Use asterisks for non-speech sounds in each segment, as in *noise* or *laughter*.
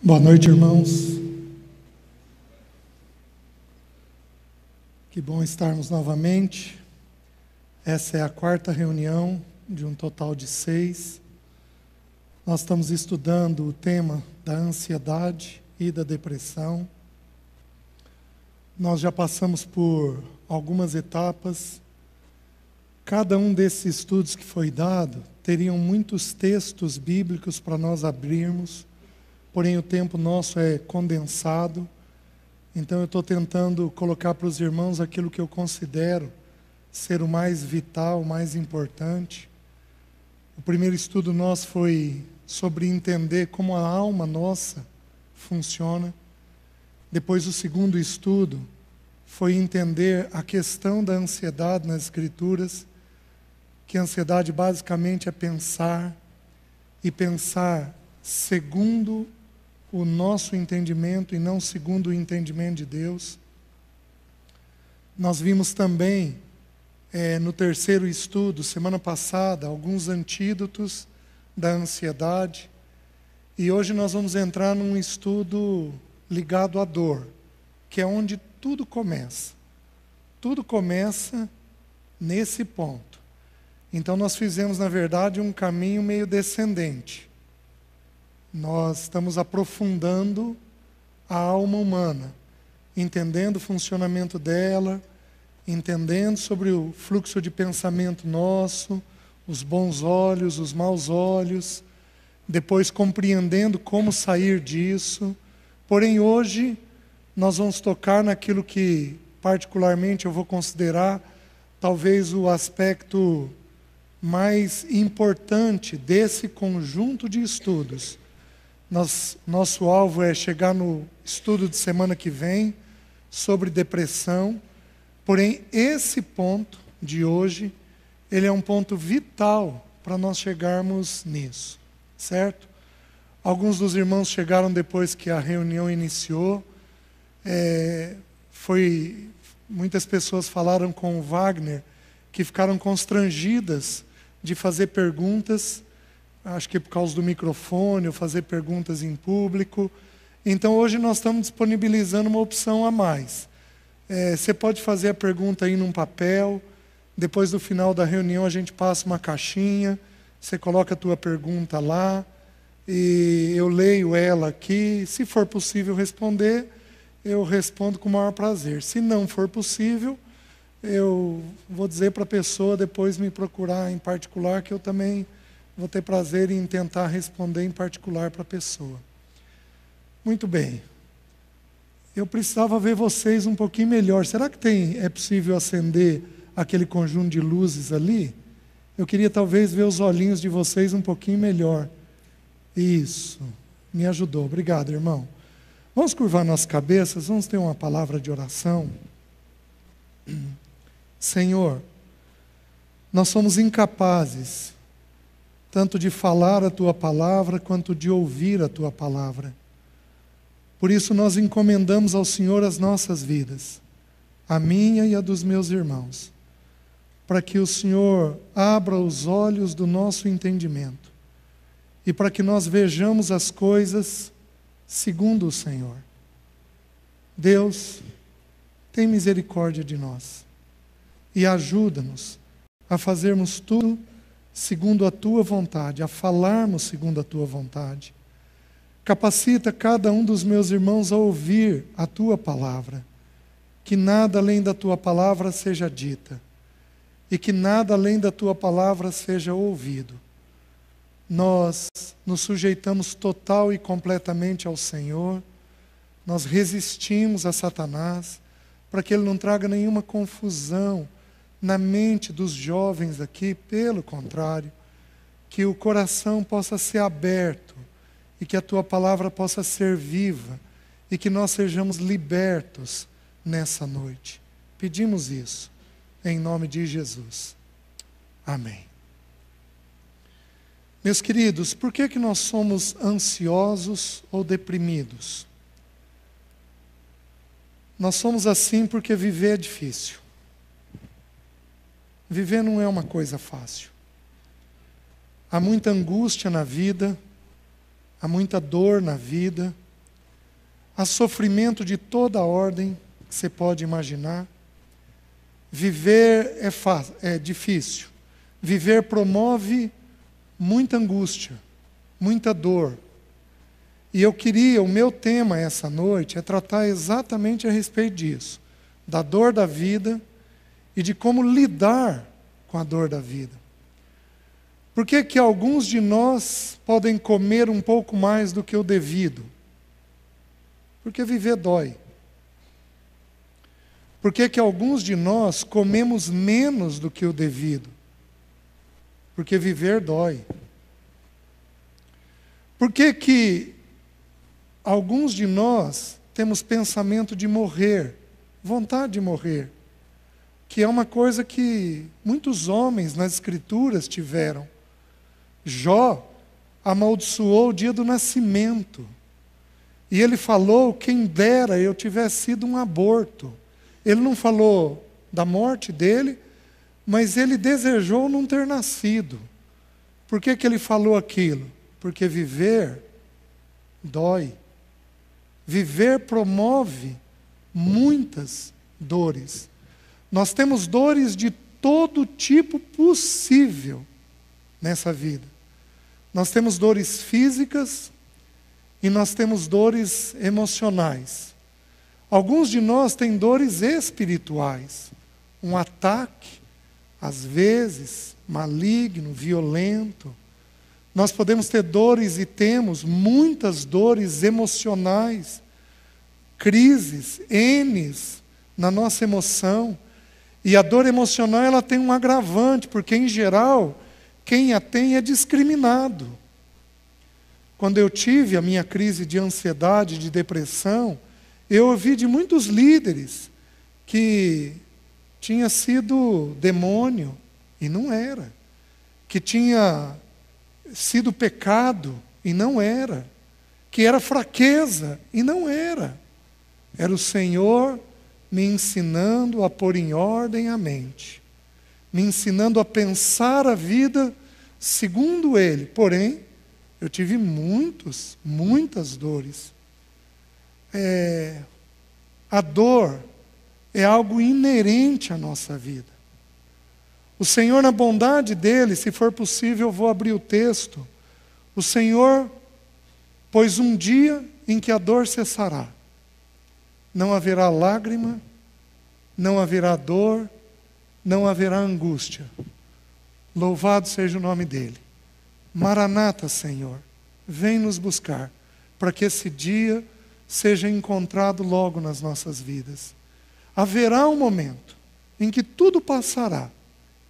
Boa noite, irmãos. Que bom estarmos novamente. Essa é a quarta reunião de um total de seis. Nós estamos estudando o tema da ansiedade e da depressão. Nós já passamos por algumas etapas. Cada um desses estudos que foi dado teriam muitos textos bíblicos para nós abrirmos porém o tempo nosso é condensado. Então eu estou tentando colocar para os irmãos aquilo que eu considero ser o mais vital, o mais importante. O primeiro estudo nosso foi sobre entender como a alma nossa funciona. Depois, o segundo estudo foi entender a questão da ansiedade nas Escrituras, que a ansiedade basicamente é pensar, e pensar segundo o nosso entendimento e não segundo o entendimento de Deus. Nós vimos também é, no terceiro estudo, semana passada, alguns antídotos da ansiedade. E hoje nós vamos entrar num estudo ligado à dor, que é onde tudo começa. Tudo começa nesse ponto. Então nós fizemos, na verdade, um caminho meio descendente. Nós estamos aprofundando a alma humana, entendendo o funcionamento dela, entendendo sobre o fluxo de pensamento nosso, os bons olhos, os maus olhos, depois compreendendo como sair disso. Porém, hoje, nós vamos tocar naquilo que, particularmente, eu vou considerar talvez o aspecto mais importante desse conjunto de estudos nos, nosso alvo é chegar no estudo de semana que vem sobre depressão. Porém, esse ponto de hoje, ele é um ponto vital para nós chegarmos nisso, certo? Alguns dos irmãos chegaram depois que a reunião iniciou. É, foi muitas pessoas falaram com o Wagner que ficaram constrangidas de fazer perguntas acho que é por causa do microfone, ou fazer perguntas em público. Então hoje nós estamos disponibilizando uma opção a mais. É, você pode fazer a pergunta aí num papel, depois do final da reunião a gente passa uma caixinha, você coloca a tua pergunta lá, e eu leio ela aqui, se for possível responder, eu respondo com o maior prazer. Se não for possível, eu vou dizer para a pessoa depois me procurar em particular que eu também vou ter prazer em tentar responder em particular para a pessoa. Muito bem. Eu precisava ver vocês um pouquinho melhor. Será que tem é possível acender aquele conjunto de luzes ali? Eu queria talvez ver os olhinhos de vocês um pouquinho melhor. Isso. Me ajudou. Obrigado, irmão. Vamos curvar nossas cabeças, vamos ter uma palavra de oração. Senhor, nós somos incapazes tanto de falar a tua palavra quanto de ouvir a tua palavra. Por isso nós encomendamos ao Senhor as nossas vidas, a minha e a dos meus irmãos, para que o Senhor abra os olhos do nosso entendimento e para que nós vejamos as coisas segundo o Senhor. Deus, tem misericórdia de nós e ajuda-nos a fazermos tudo segundo a tua vontade, a falarmos segundo a tua vontade. Capacita cada um dos meus irmãos a ouvir a tua palavra, que nada além da tua palavra seja dita, e que nada além da tua palavra seja ouvido. Nós nos sujeitamos total e completamente ao Senhor, nós resistimos a Satanás, para que ele não traga nenhuma confusão na mente dos jovens aqui, pelo contrário, que o coração possa ser aberto e que a tua palavra possa ser viva e que nós sejamos libertos nessa noite. Pedimos isso em nome de Jesus. Amém. Meus queridos, por que, que nós somos ansiosos ou deprimidos? Nós somos assim porque viver é difícil. Viver não é uma coisa fácil. Há muita angústia na vida, há muita dor na vida, há sofrimento de toda a ordem que você pode imaginar. Viver é, é difícil. Viver promove muita angústia, muita dor. E eu queria, o meu tema essa noite é tratar exatamente a respeito disso, da dor da vida e de como lidar com a dor da vida. Por que, que alguns de nós podem comer um pouco mais do que o devido? Porque viver dói. Por que, que alguns de nós comemos menos do que o devido? Porque viver dói. Por que, que alguns de nós temos pensamento de morrer, vontade de morrer? que é uma coisa que muitos homens nas Escrituras tiveram. Jó amaldiçoou o dia do nascimento. E ele falou: quem dera eu tivesse sido um aborto. Ele não falou da morte dele, mas ele desejou não ter nascido. Por que, que ele falou aquilo? Porque viver dói. Viver promove muitas dores. Nós temos dores de todo tipo possível nessa vida. Nós temos dores físicas e nós temos dores emocionais. Alguns de nós têm dores espirituais, um ataque, às vezes maligno, violento. Nós podemos ter dores e temos muitas dores emocionais, crises, N's na nossa emoção e a dor emocional ela tem um agravante, porque em geral quem a tem é discriminado. Quando eu tive a minha crise de ansiedade, de depressão, eu ouvi de muitos líderes que tinha sido demônio e não era, que tinha sido pecado e não era, que era fraqueza e não era. Era o Senhor me ensinando a pôr em ordem a mente, me ensinando a pensar a vida segundo ele. Porém, eu tive muitos, muitas dores. É, a dor é algo inerente à nossa vida. O Senhor, na bondade dele, se for possível, eu vou abrir o texto. O Senhor, pois um dia em que a dor cessará não haverá lágrima, não haverá dor, não haverá angústia. Louvado seja o nome dele. Maranata, Senhor, vem nos buscar, para que esse dia seja encontrado logo nas nossas vidas. Haverá um momento em que tudo passará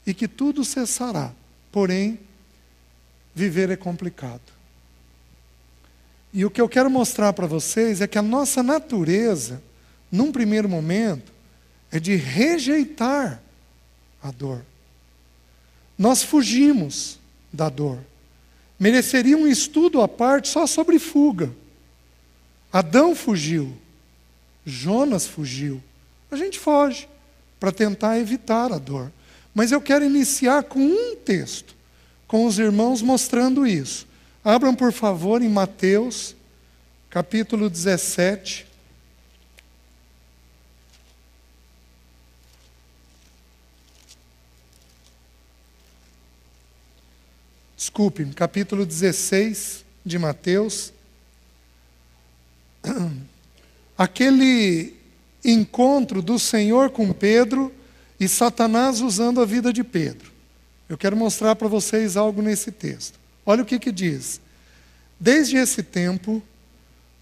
e que tudo cessará, porém, viver é complicado. E o que eu quero mostrar para vocês é que a nossa natureza num primeiro momento, é de rejeitar a dor. Nós fugimos da dor. Mereceria um estudo à parte só sobre fuga. Adão fugiu, Jonas fugiu. A gente foge para tentar evitar a dor. Mas eu quero iniciar com um texto, com os irmãos mostrando isso. Abram, por favor, em Mateus, capítulo 17, desculpe, capítulo 16 de Mateus. *clears throat* Aquele encontro do Senhor com Pedro e Satanás usando a vida de Pedro. Eu quero mostrar para vocês algo nesse texto. Olha o que, que diz. Desde esse tempo,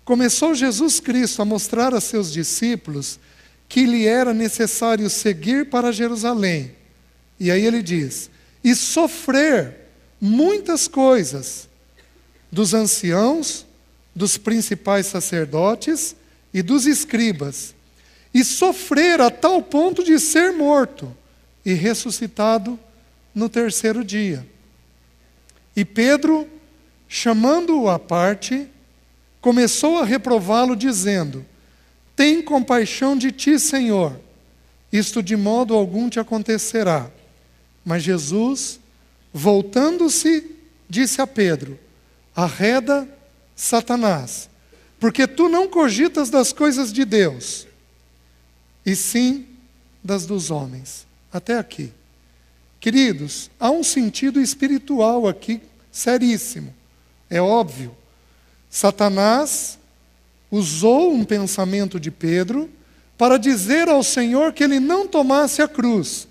começou Jesus Cristo a mostrar a seus discípulos que lhe era necessário seguir para Jerusalém. E aí ele diz: e sofrer muitas coisas dos anciãos, dos principais sacerdotes e dos escribas, e sofrer a tal ponto de ser morto e ressuscitado no terceiro dia. E Pedro, chamando-o à parte, começou a reprová-lo, dizendo: Tem compaixão de ti, Senhor, isto de modo algum te acontecerá. Mas Jesus Voltando-se, disse a Pedro: Arreda Satanás, porque tu não cogitas das coisas de Deus, e sim das dos homens. Até aqui. Queridos, há um sentido espiritual aqui seríssimo. É óbvio. Satanás usou um pensamento de Pedro para dizer ao Senhor que ele não tomasse a cruz.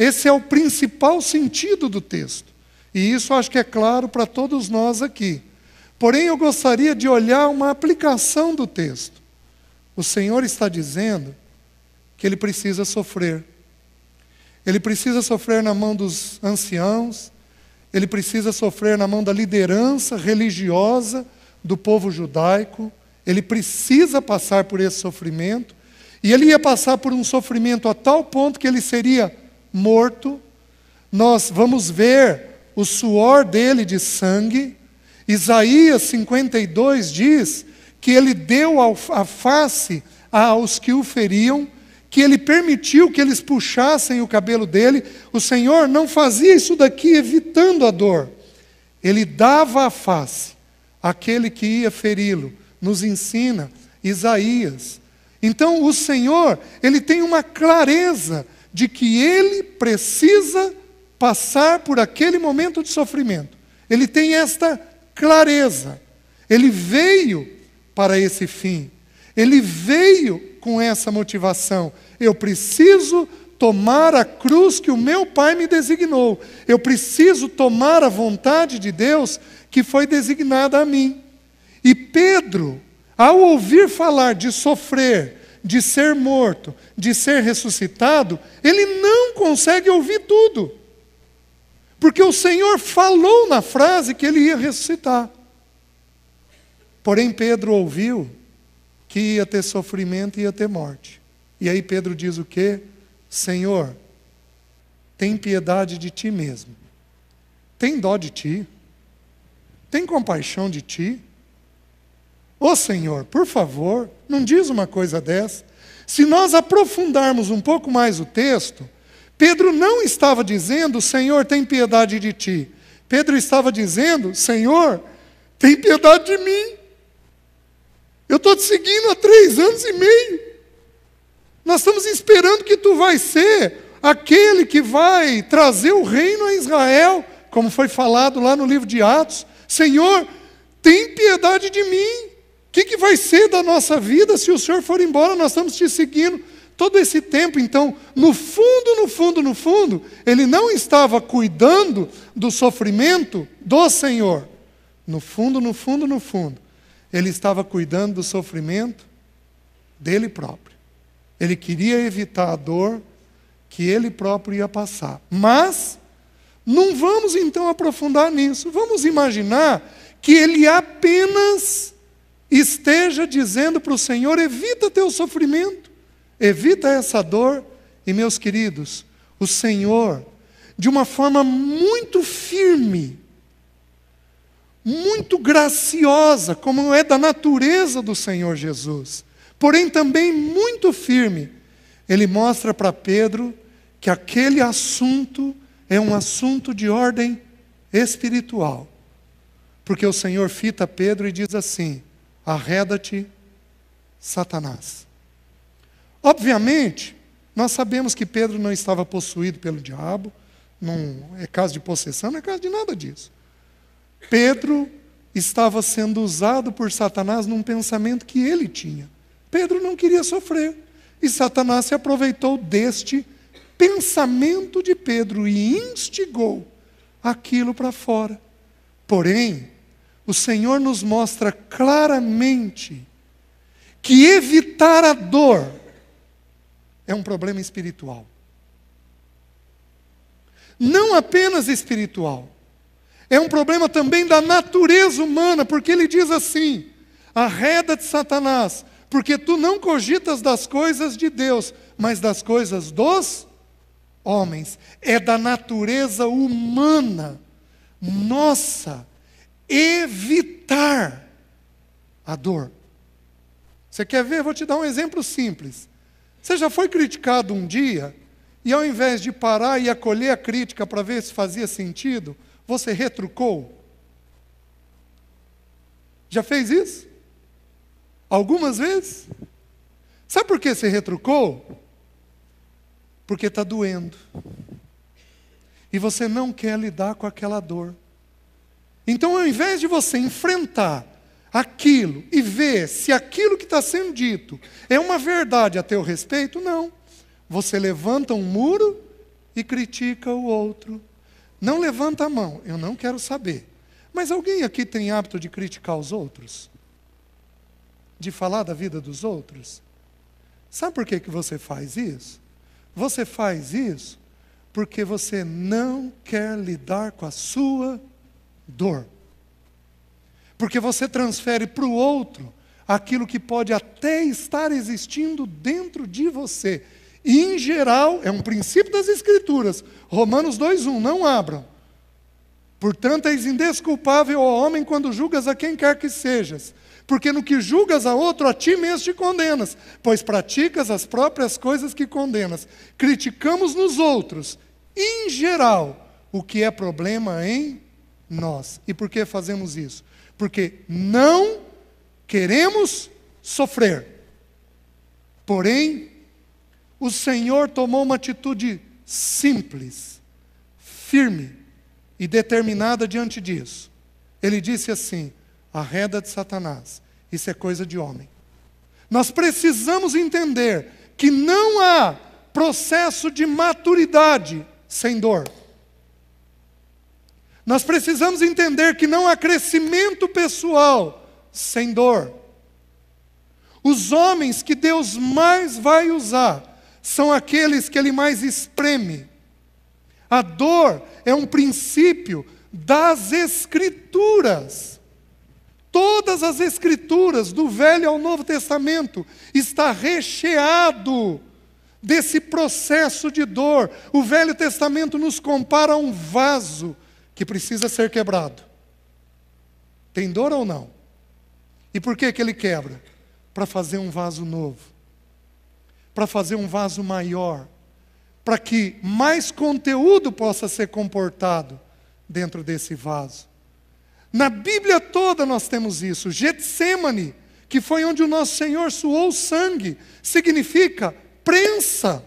Esse é o principal sentido do texto. E isso acho que é claro para todos nós aqui. Porém, eu gostaria de olhar uma aplicação do texto. O Senhor está dizendo que ele precisa sofrer. Ele precisa sofrer na mão dos anciãos, ele precisa sofrer na mão da liderança religiosa do povo judaico, ele precisa passar por esse sofrimento, e ele ia passar por um sofrimento a tal ponto que ele seria morto, nós vamos ver o suor dele de sangue. Isaías 52 diz que ele deu a face aos que o feriam, que ele permitiu que eles puxassem o cabelo dele. O Senhor não fazia isso daqui evitando a dor. Ele dava a face àquele que ia feri-lo. Nos ensina Isaías. Então o Senhor, ele tem uma clareza de que ele precisa passar por aquele momento de sofrimento. Ele tem esta clareza. Ele veio para esse fim. Ele veio com essa motivação. Eu preciso tomar a cruz que o meu Pai me designou. Eu preciso tomar a vontade de Deus que foi designada a mim. E Pedro, ao ouvir falar de sofrer, de ser morto, de ser ressuscitado, ele não consegue ouvir tudo. Porque o Senhor falou na frase que ele ia ressuscitar. Porém, Pedro ouviu que ia ter sofrimento e ia ter morte. E aí Pedro diz o quê? Senhor, tem piedade de ti mesmo. Tem dó de ti. Tem compaixão de ti Ô oh, Senhor, por favor, não diz uma coisa dessa. Se nós aprofundarmos um pouco mais o texto, Pedro não estava dizendo, Senhor, tem piedade de ti. Pedro estava dizendo, Senhor, tem piedade de mim. Eu estou te seguindo há três anos e meio. Nós estamos esperando que tu vai ser aquele que vai trazer o reino a Israel, como foi falado lá no livro de Atos. Senhor, tem piedade de mim que, que vai ser da nossa vida se o Senhor for embora? Nós estamos te seguindo todo esse tempo. Então, no fundo, no fundo, no fundo, ele não estava cuidando do sofrimento do Senhor. No fundo, no fundo, no fundo, ele estava cuidando do sofrimento dele próprio. Ele queria evitar a dor que ele próprio ia passar. Mas, não vamos então aprofundar nisso. Vamos imaginar que ele apenas esteja dizendo para o Senhor: evita teu sofrimento, evita essa dor. E, meus queridos, o Senhor, de uma forma muito firme, muito graciosa, como é da natureza do Senhor Jesus, porém também muito firme, ele mostra para Pedro que aquele assunto é um assunto de ordem espiritual. Porque o Senhor fita Pedro e diz assim: Arreda-te, Satanás. Obviamente, nós sabemos que Pedro não estava possuído pelo diabo, não é caso de possessão, não é caso de nada disso. Pedro estava sendo usado por Satanás num pensamento que ele tinha. Pedro não queria sofrer. E Satanás se aproveitou deste pensamento de Pedro e instigou aquilo para fora. Porém, o Senhor nos mostra claramente que evitar a dor é um problema espiritual. Não apenas espiritual, é um problema também da natureza humana, porque ele diz assim: arreda de Satanás, porque tu não cogitas das coisas de Deus, mas das coisas dos homens. É da natureza humana, nossa, evitar a dor. Você quer ver? Vou te dar um exemplo simples. Você já foi criticado um dia e ao invés de parar e acolher a crítica para ver se fazia sentido, você retrucou? Já fez isso? Algumas vezes? Sabe por que você retrucou? Porque está doendo. E você não quer lidar com aquela dor. Então, ao invés de você enfrentar aquilo e ver se aquilo que está sendo dito é uma verdade a teu respeito, não. Você levanta um muro e critica o outro. Não levanta a mão, eu não quero saber. Mas alguém aqui tem hábito de criticar os outros? De falar da vida dos outros? Sabe por que, que você faz isso? Você faz isso porque você não quer lidar com a sua dor. Porque você transfere para o outro aquilo que pode até estar existindo dentro de você. E, em geral, é um princípio das Escrituras. Romanos 2,1, não abram. Portanto, és indesculpável, ao homem, quando julgas a quem quer que sejas. Porque no que julgas a outro, a ti mesmo te condenas, pois praticas as próprias coisas que condenas. Criticamos nos outros, em geral, o que é problema em nós. E por que fazemos isso? Porque não queremos sofrer. Porém, o Senhor tomou uma atitude simples, firme e determinada diante disso. Ele disse assim: arreda de Satanás, isso é coisa de homem. Nós precisamos entender que não há processo de maturidade sem dor. Nós precisamos entender que não há crescimento pessoal sem dor. Os homens que Deus mais vai usar são aqueles que Ele mais espreme. A dor é um princípio das Escrituras. Todas as Escrituras, do Velho ao Novo Testamento, está recheado desse processo de dor. O Velho Testamento nos compara a um vaso que precisa ser quebrado. Tem dor ou não? E por que, que ele quebra? Para fazer um vaso novo, para fazer um vaso maior, para que mais conteúdo possa ser comportado dentro desse vaso. Na Bíblia toda nós temos isso. Getsemane, que foi onde o nosso Senhor suou sangue, significa prensa.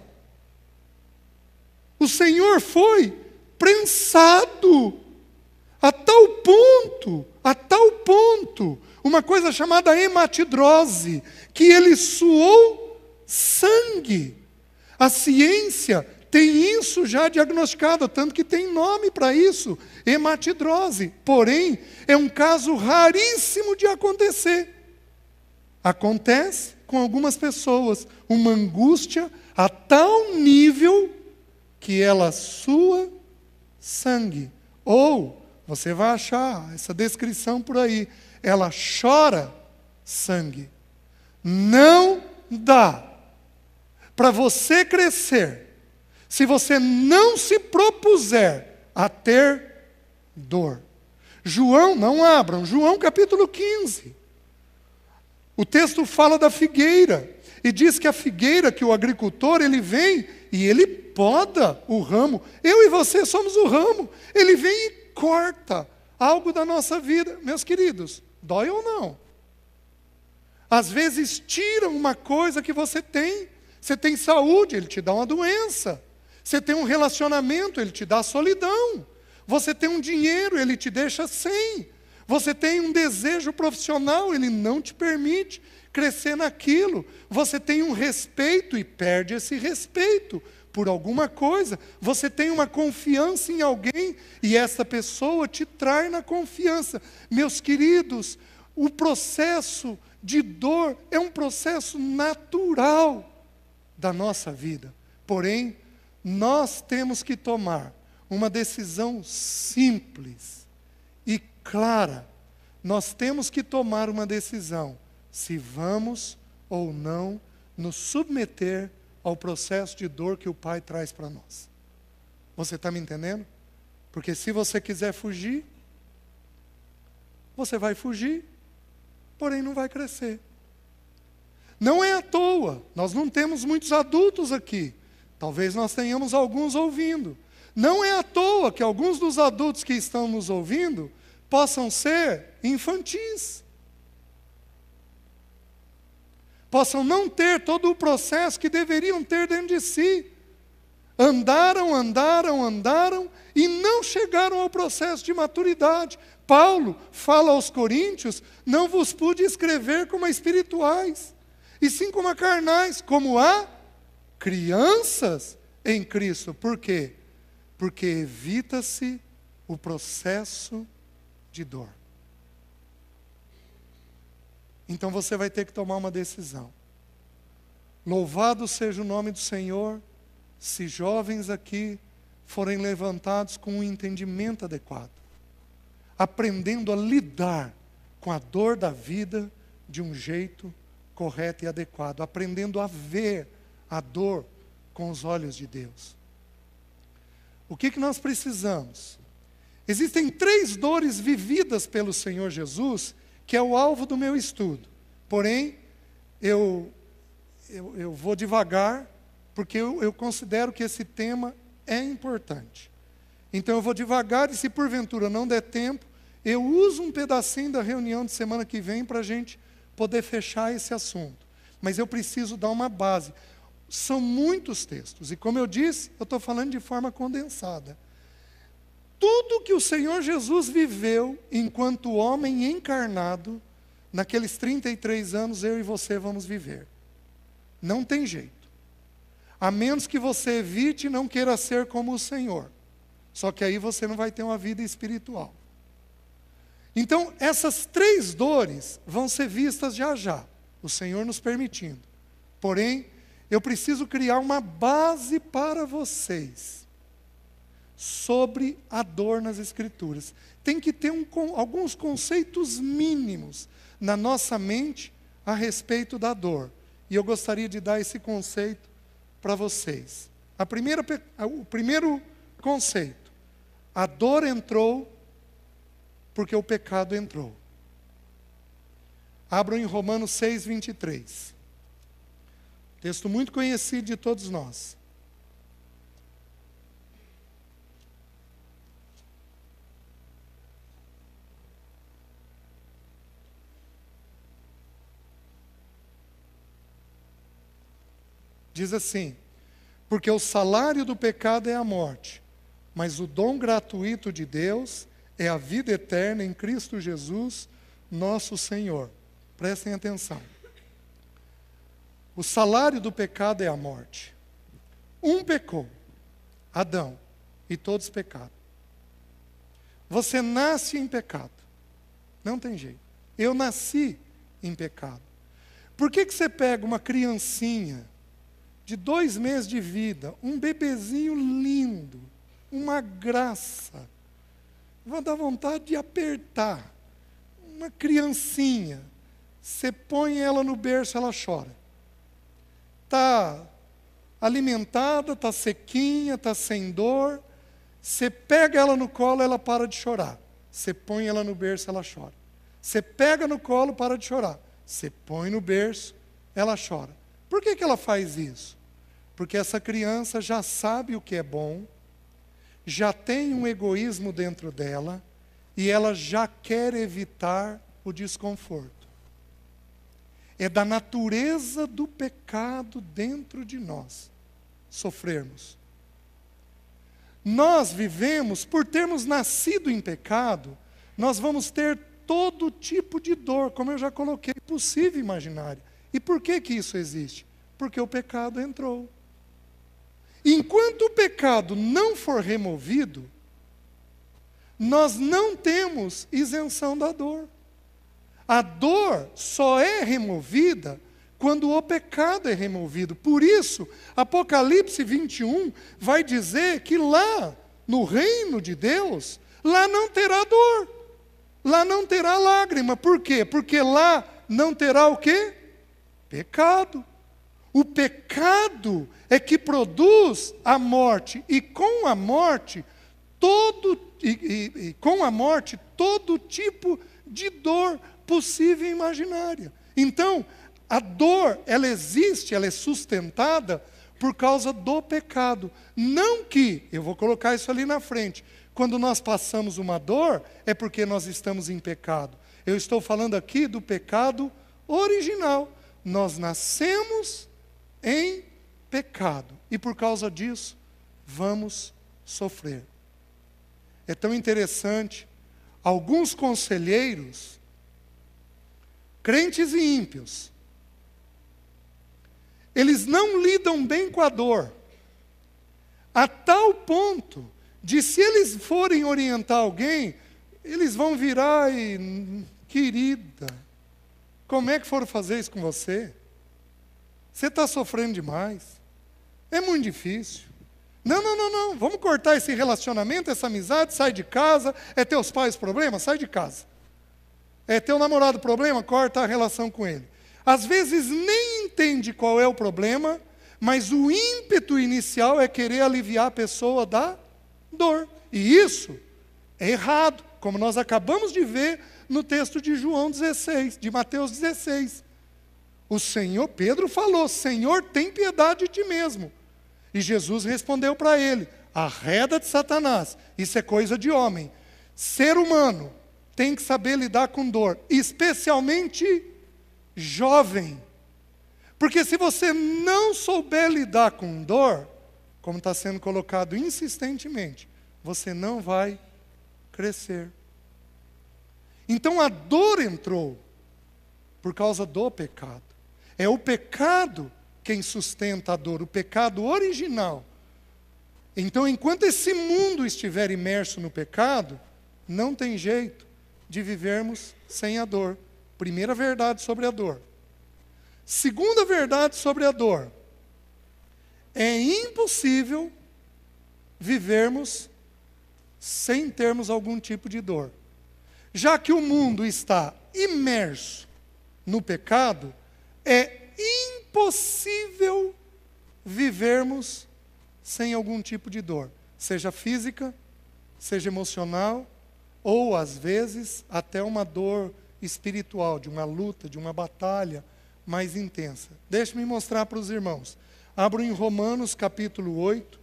O Senhor foi prensado a tal ponto, a tal ponto, uma coisa chamada hematidrose, que ele suou sangue. A ciência tem isso já diagnosticado, tanto que tem nome para isso, hematidrose. Porém, é um caso raríssimo de acontecer. Acontece com algumas pessoas uma angústia a tal nível que ela sua sangue ou você vai achar essa descrição por aí. Ela chora sangue. Não dá para você crescer se você não se propuser a ter dor. João, não abram, João capítulo 15. O texto fala da figueira e diz que a figueira que o agricultor ele vem e ele poda o ramo. Eu e você somos o ramo. Ele vem e corta algo da nossa vida, meus queridos, dói ou não? Às vezes tiram uma coisa que você tem. Você tem saúde, ele te dá uma doença. Você tem um relacionamento, ele te dá solidão. Você tem um dinheiro, ele te deixa sem. Você tem um desejo profissional, ele não te permite crescer naquilo. Você tem um respeito e perde esse respeito por alguma coisa, você tem uma confiança em alguém e essa pessoa te trai na confiança. Meus queridos, o processo de dor é um processo natural da nossa vida. Porém, nós temos que tomar uma decisão simples e clara. Nós temos que tomar uma decisão se vamos ou não nos submeter a ao processo de dor que o Pai traz para nós. Você está me entendendo? Porque se você quiser fugir, você vai fugir, porém não vai crescer. Não é à toa, nós não temos muitos adultos aqui. Talvez nós tenhamos alguns ouvindo. Não é à toa que alguns dos adultos que estão nos ouvindo possam ser infantis. possam não ter todo o processo que deveriam ter dentro de si. Andaram, andaram, andaram e não chegaram ao processo de maturidade. Paulo fala aos coríntios: não vos pude escrever como a espirituais, e sim como a carnais, como há crianças em Cristo. Por quê? Porque evita-se o processo de dor. Então você vai ter que tomar uma decisão. Louvado seja o nome do Senhor, se jovens aqui forem levantados com um entendimento adequado, aprendendo a lidar com a dor da vida de um jeito correto e adequado, aprendendo a ver a dor com os olhos de Deus. O que, que nós precisamos? Existem três dores vividas pelo Senhor Jesus que é o alvo do meu estudo. Porém, eu, eu, eu vou devagar, porque eu, eu considero que esse tema é importante. Então eu vou devagar e se porventura não der tempo, eu uso um pedacinho da reunião de semana que vem para a gente poder fechar esse assunto. Mas eu preciso dar uma base. São muitos textos, e como eu disse, eu estou falando de forma condensada tudo que o Senhor Jesus viveu enquanto homem encarnado, naqueles 33 anos eu e você vamos viver. Não tem jeito. A menos que você evite e não queira ser como o Senhor. Só que aí você não vai ter uma vida espiritual. Então, essas três dores vão ser vistas já já, o Senhor nos permitindo. Porém, eu preciso criar uma base para vocês sobre a dor nas Escrituras. Tem que ter um, alguns conceitos mínimos na nossa mente a respeito da dor. E eu gostaria de dar esse conceito para vocês. A primeira, o primeiro conceito: a dor entrou porque o pecado entrou. Abram em Romanos 6, 23. Texto muito conhecido de todos nós. Diz assim: Porque o salário do pecado é a morte, mas o dom gratuito de Deus é a vida eterna em Cristo Jesus, nosso Senhor. Prestem atenção. O salário do pecado é a morte. Um pecou, Adão, e todos pecaram. Você nasce em pecado. Não tem jeito. Eu nasci em pecado. Por que, que você pega uma criancinha de dois meses de vida, um bebezinho lindo, uma graça. Vai dar vontade de apertar. Uma criancinha. Você põe ela no berço, ela chora. Está alimentada, está sequinha, está sem dor. Você pega ela no colo, ela para de chorar. Você põe ela no berço, ela chora. Você pega no colo, para de chorar. Você põe no berço, ela chora. Por que, que ela faz isso? Porque essa criança já sabe o que é bom, já tem um egoísmo dentro dela e ela já quer evitar o desconforto. É da natureza do pecado dentro de nós sofrermos. Nós vivemos, por termos nascido em pecado, nós vamos ter todo tipo de dor, como eu já coloquei, possível e imaginária. E por que, que isso existe? Porque o pecado entrou. Enquanto o pecado não for removido, nós não temos isenção da dor. A dor só é removida quando o pecado é removido. Por isso, Apocalipse 21 vai dizer que lá, no reino de Deus, lá não terá dor, lá não terá lágrima. Por quê? Porque lá não terá o quê? Pecado. O pecado é que produz a morte, e com a morte, todo, e, e, e com a morte, todo tipo de dor possível e imaginária. Então, a dor, ela existe, ela é sustentada por causa do pecado. Não que, eu vou colocar isso ali na frente, quando nós passamos uma dor, é porque nós estamos em pecado. Eu estou falando aqui do pecado original nós nascemos em pecado e por causa disso vamos sofrer. É tão interessante, alguns conselheiros, crentes e ímpios, eles não lidam bem com a dor, a tal ponto de se eles forem orientar alguém, eles vão virar e, hum, querida, como é que foram fazer isso com você? Você está sofrendo demais. É muito difícil. Não, não, não, não. Vamos cortar esse relacionamento, essa amizade, sai de casa. É teus pais problema? Sai de casa. É teu namorado problema? Corta a relação com ele. Às vezes nem entende qual é o problema, mas o ímpeto inicial é querer aliviar a pessoa da dor. E isso é errado, como nós acabamos de ver no texto de João 16, de Mateus 16. O Senhor, Pedro falou: Senhor, tem piedade de ti mesmo. E Jesus respondeu para ele: Arreda de Satanás, isso é coisa de homem. Ser humano tem que saber lidar com dor, especialmente jovem. Porque se você não souber lidar com dor, como está sendo colocado insistentemente, você não vai crescer. Então a dor entrou por causa do pecado. É o pecado quem sustenta a dor, o pecado original. Então, enquanto esse mundo estiver imerso no pecado, não tem jeito de vivermos sem a dor. Primeira verdade sobre a dor. Segunda verdade sobre a dor. É impossível vivermos sem termos algum tipo de dor já que o mundo está imerso no pecado, é impossível vivermos sem algum tipo de dor, seja física, seja emocional, ou às vezes até uma dor espiritual, de uma luta, de uma batalha mais intensa. Deixe-me mostrar para os irmãos. Abro em Romanos capítulo 8.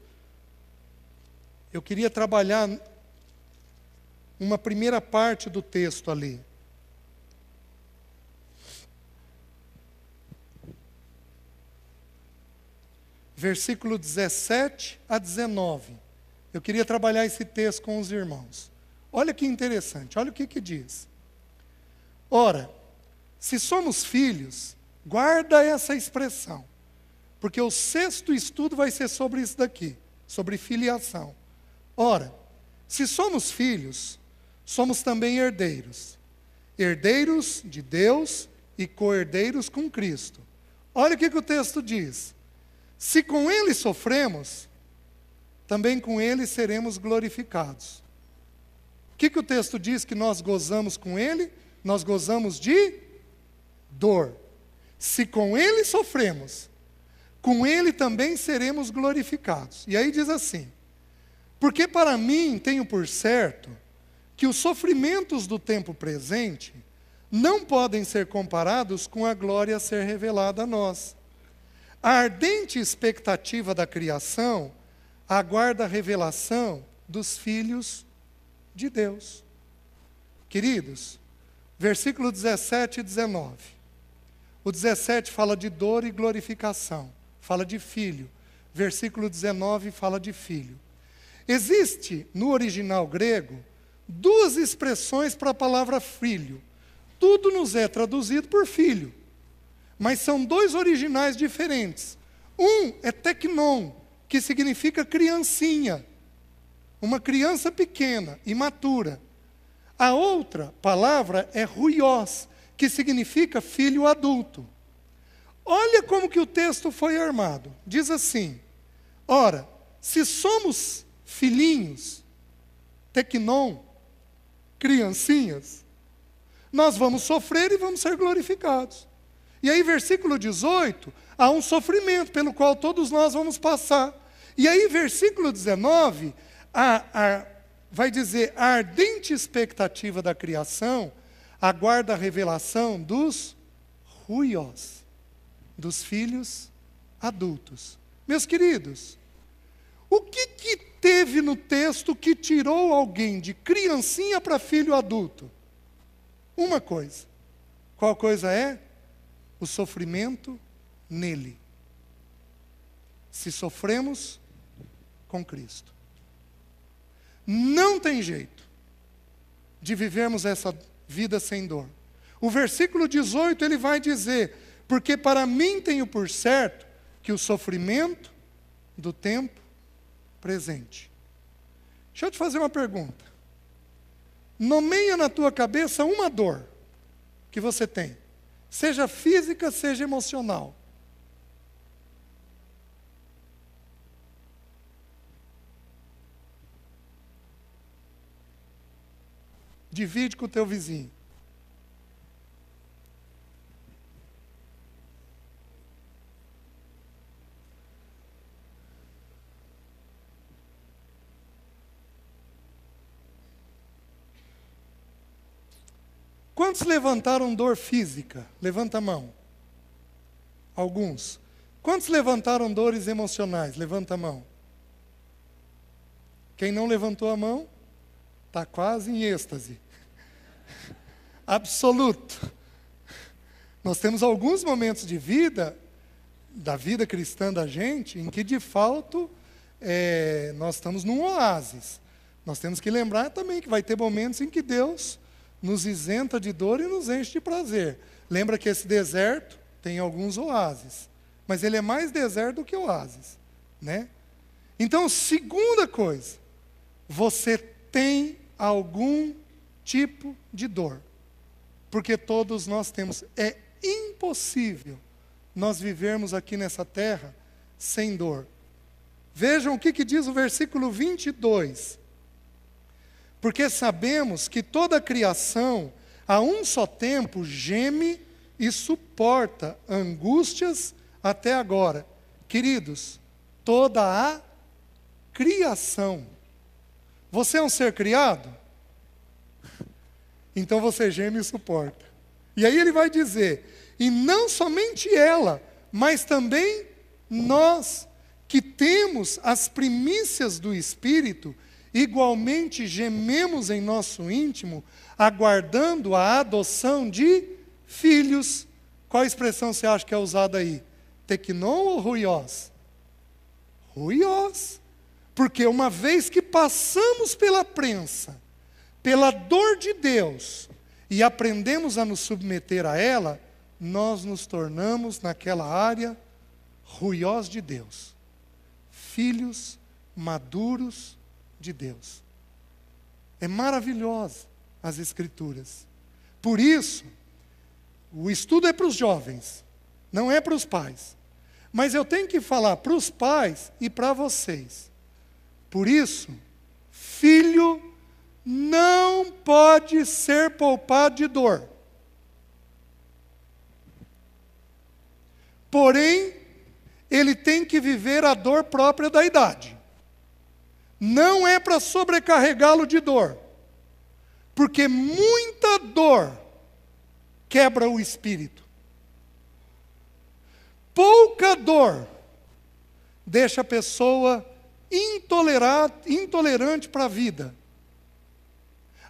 Eu queria trabalhar uma primeira parte do texto ali. Versículo 17 a 19. Eu queria trabalhar esse texto com os irmãos. Olha que interessante, olha o que, que diz. Ora, se somos filhos, guarda essa expressão, porque o sexto estudo vai ser sobre isso daqui, sobre filiação. Ora, se somos filhos, somos também herdeiros. Herdeiros de Deus e co-herdeiros com Cristo. Olha o que, que o texto diz. Se com Ele sofremos, também com Ele seremos glorificados. O que, que o texto diz que nós gozamos com Ele? Nós gozamos de dor. Se com Ele sofremos, com Ele também seremos glorificados. E aí diz assim: Porque para mim tenho por certo que os sofrimentos do tempo presente não podem ser comparados com a glória a ser revelada a nós. A ardente expectativa da criação aguarda a revelação dos filhos de Deus. Queridos, versículo 17 e 19. O 17 fala de dor e glorificação, fala de filho. Versículo 19 fala de filho. Existe no original grego duas expressões para a palavra filho. Tudo nos é traduzido por filho, mas são dois originais diferentes. Um é tecnon, que significa criancinha, uma criança pequena, imatura. A outra palavra é ruiós, que significa filho adulto. Olha como que o texto foi armado. Diz assim: Ora, se somos filhinhos, tecnon, criancinhas, nós vamos sofrer e vamos ser glorificados. E aí, versículo 18, há um sofrimento pelo qual todos nós vamos passar. E aí, versículo 19, a, a, vai dizer: a ardente expectativa da criação aguarda a revelação dos ruios, dos filhos adultos. Meus queridos, o que, que teve no texto que tirou alguém de criancinha para filho adulto? Uma coisa. Qual coisa é? O sofrimento nele. Se sofremos com Cristo. Não tem jeito de vivermos essa vida sem dor. O versículo 18 ele vai dizer: Porque para mim tenho por certo que o sofrimento do tempo presente. Deixa eu te fazer uma pergunta. Nomeia na tua cabeça uma dor que você tem, seja física, seja emocional. Divide com o teu vizinho. Quantos levantaram dor física? Levanta a mão. Alguns. Quantos levantaram dores emocionais? Levanta a mão. Quem não levantou a mão, está quase em êxtase. *laughs* Absoluto. Nós temos alguns momentos de vida, da vida cristã da gente, em que de fato é, nós estamos num oásis. Nós temos que lembrar também que vai ter momentos em que Deus nos isenta de dor e nos enche de prazer. Lembra que esse deserto tem alguns oásis, mas ele é mais deserto do que oásis, né? Então, segunda coisa, você tem algum tipo de dor, porque todos nós temos. É impossível nós vivermos aqui nessa terra sem dor. Vejam o que, que diz o versículo 22 porque sabemos que toda a criação, a um só tempo, geme e suporta angústias até agora. Queridos, toda a criação. Você é um ser criado? Então você geme e suporta. E aí ele vai dizer: e não somente ela, mas também nós, que temos as primícias do Espírito, igualmente gememos em nosso íntimo, aguardando a adoção de filhos. Qual expressão você acha que é usada aí? Tecnon ou ruios? Ruios? Porque uma vez que passamos pela prensa, pela dor de Deus, e aprendemos a nos submeter a ela, nós nos tornamos, naquela área, ruios de Deus. Filhos maduros de Deus. É maravilhosa as Escrituras. Por isso, o estudo é para os jovens, não é para os pais. Mas eu tenho que falar para os pais e para vocês. Por isso, filho não pode ser poupado de dor. Porém, ele tem que viver a dor própria da idade não é para sobrecarregá-lo de dor, porque muita dor quebra o espírito. Pouca dor deixa a pessoa intolerante para a vida.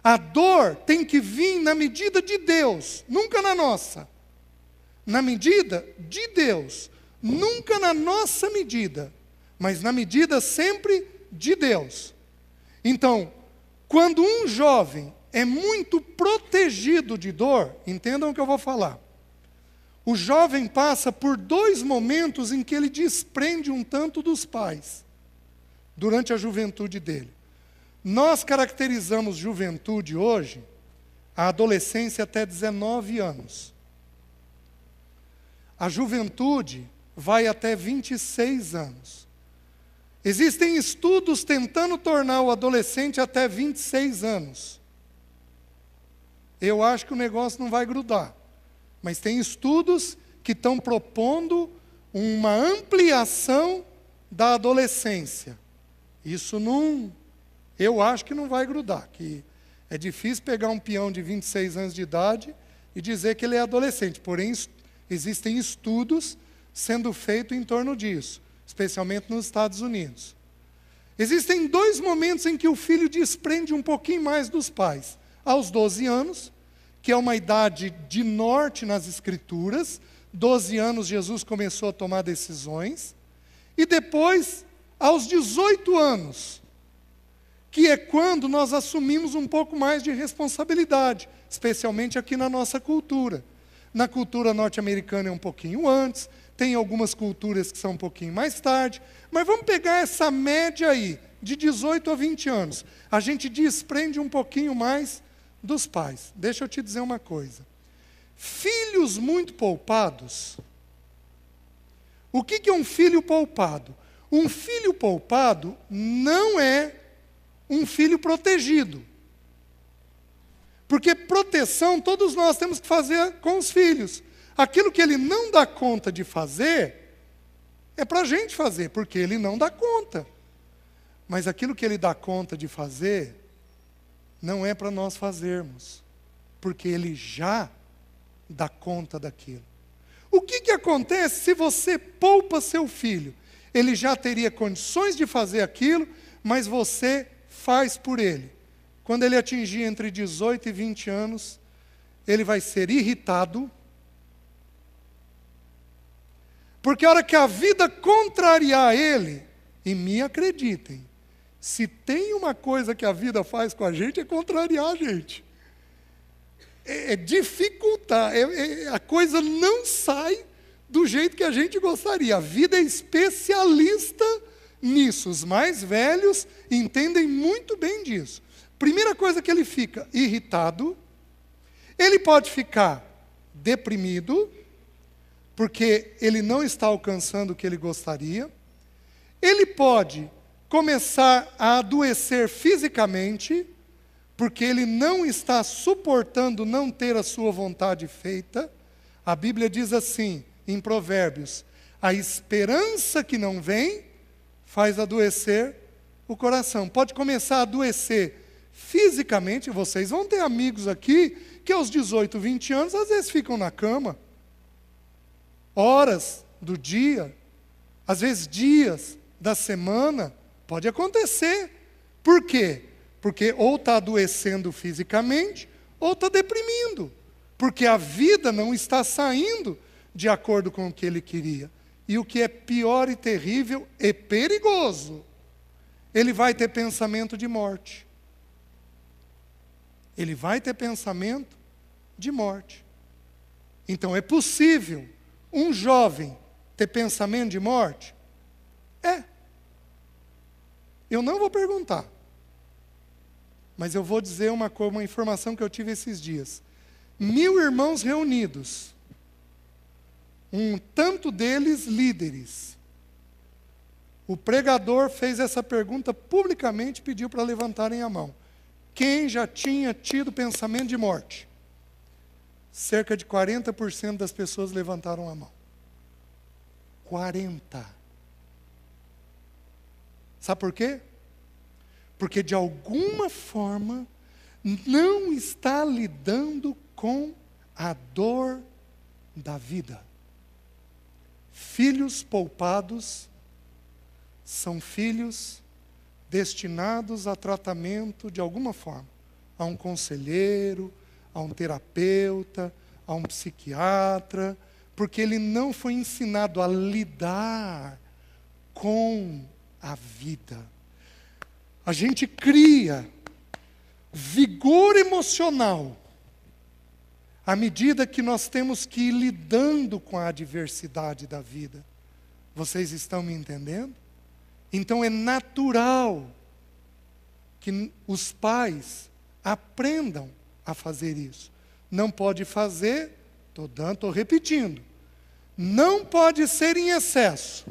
A dor tem que vir na medida de Deus, nunca na nossa. Na medida de Deus, nunca na nossa medida, mas na medida sempre de Deus. Então, quando um jovem é muito protegido de dor, entendam o que eu vou falar. O jovem passa por dois momentos em que ele desprende um tanto dos pais durante a juventude dele. Nós caracterizamos juventude hoje a adolescência até 19 anos. A juventude vai até 26 anos. Existem estudos tentando tornar o adolescente até 26 anos. Eu acho que o negócio não vai grudar. Mas tem estudos que estão propondo uma ampliação da adolescência. Isso não. Eu acho que não vai grudar. Que é difícil pegar um peão de 26 anos de idade e dizer que ele é adolescente. Porém, existem estudos sendo feitos em torno disso especialmente nos Estados Unidos. Existem dois momentos em que o filho desprende um pouquinho mais dos pais: aos 12 anos, que é uma idade de norte nas Escrituras, 12 anos Jesus começou a tomar decisões, e depois, aos 18 anos, que é quando nós assumimos um pouco mais de responsabilidade, especialmente aqui na nossa cultura. Na cultura norte-americana é um pouquinho antes, tem algumas culturas que são um pouquinho mais tarde, mas vamos pegar essa média aí, de 18 a 20 anos. A gente desprende um pouquinho mais dos pais. Deixa eu te dizer uma coisa. Filhos muito poupados. O que, que é um filho poupado? Um filho poupado não é um filho protegido. Porque proteção todos nós temos que fazer com os filhos. Aquilo que ele não dá conta de fazer, é para a gente fazer, porque ele não dá conta. Mas aquilo que ele dá conta de fazer, não é para nós fazermos, porque ele já dá conta daquilo. O que, que acontece se você poupa seu filho? Ele já teria condições de fazer aquilo, mas você faz por ele. Quando ele atingir entre 18 e 20 anos, ele vai ser irritado porque a hora que a vida contrariar ele, e me acreditem, se tem uma coisa que a vida faz com a gente é contrariar a gente. É, é dificultar, é, é, a coisa não sai do jeito que a gente gostaria. A vida é especialista nisso. Os mais velhos entendem muito bem disso. Primeira coisa que ele fica irritado, ele pode ficar deprimido, porque ele não está alcançando o que ele gostaria. Ele pode começar a adoecer fisicamente, porque ele não está suportando não ter a sua vontade feita. A Bíblia diz assim, em Provérbios: a esperança que não vem faz adoecer o coração. Pode começar a adoecer fisicamente, vocês vão ter amigos aqui que aos 18, 20 anos às vezes ficam na cama horas do dia, às vezes dias da semana, pode acontecer. Por quê? Porque ou está adoecendo fisicamente, ou está deprimindo. Porque a vida não está saindo de acordo com o que ele queria. E o que é pior e terrível e perigoso, ele vai ter pensamento de morte. Ele vai ter pensamento de morte. Então é possível um jovem ter pensamento de morte? É. Eu não vou perguntar. Mas eu vou dizer uma, uma informação que eu tive esses dias. Mil irmãos reunidos, um tanto deles líderes. O pregador fez essa pergunta publicamente, pediu para levantarem a mão. Quem já tinha tido pensamento de morte? cerca de 40% das pessoas levantaram a mão. 40. Sabe por quê? Porque de alguma forma não está lidando com a dor da vida. Filhos poupados são filhos destinados a tratamento de alguma forma, a um conselheiro, a um terapeuta, a um psiquiatra, porque ele não foi ensinado a lidar com a vida. A gente cria vigor emocional à medida que nós temos que ir lidando com a adversidade da vida. Vocês estão me entendendo? Então é natural que os pais aprendam a fazer isso. Não pode fazer, estou dando, estou repetindo. Não pode ser em excesso,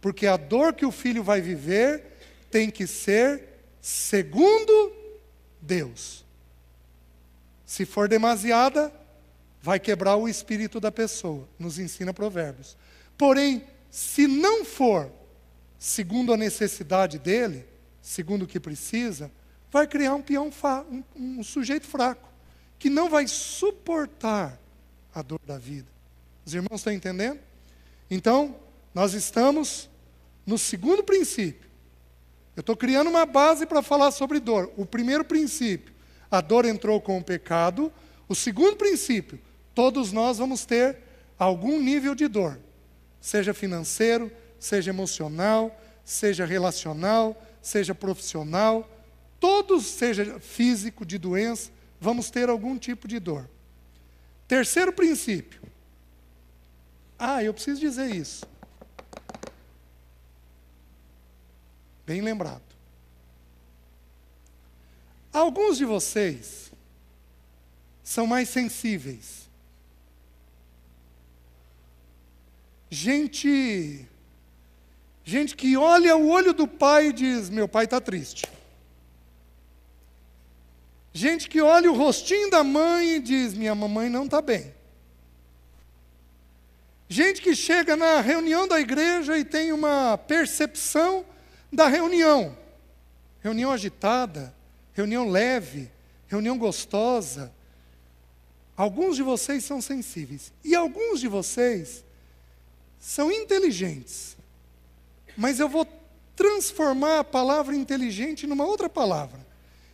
porque a dor que o filho vai viver tem que ser segundo Deus. Se for demasiada, vai quebrar o espírito da pessoa, nos ensina Provérbios. Porém, se não for segundo a necessidade dele, segundo o que precisa, vai criar um peão um, um sujeito fraco, que não vai suportar a dor da vida. Os irmãos estão entendendo? Então, nós estamos no segundo princípio. Eu estou criando uma base para falar sobre dor. O primeiro princípio, a dor entrou com o pecado. O segundo princípio, todos nós vamos ter algum nível de dor, seja financeiro, seja emocional, seja relacional, seja profissional, Todos, seja físico, de doença, vamos ter algum tipo de dor. Terceiro princípio. Ah, eu preciso dizer isso. Bem lembrado. Alguns de vocês são mais sensíveis. Gente, gente que olha o olho do pai e diz: Meu pai está triste. Gente que olha o rostinho da mãe e diz: Minha mamãe não está bem. Gente que chega na reunião da igreja e tem uma percepção da reunião. Reunião agitada, reunião leve, reunião gostosa. Alguns de vocês são sensíveis e alguns de vocês são inteligentes. Mas eu vou transformar a palavra inteligente numa outra palavra.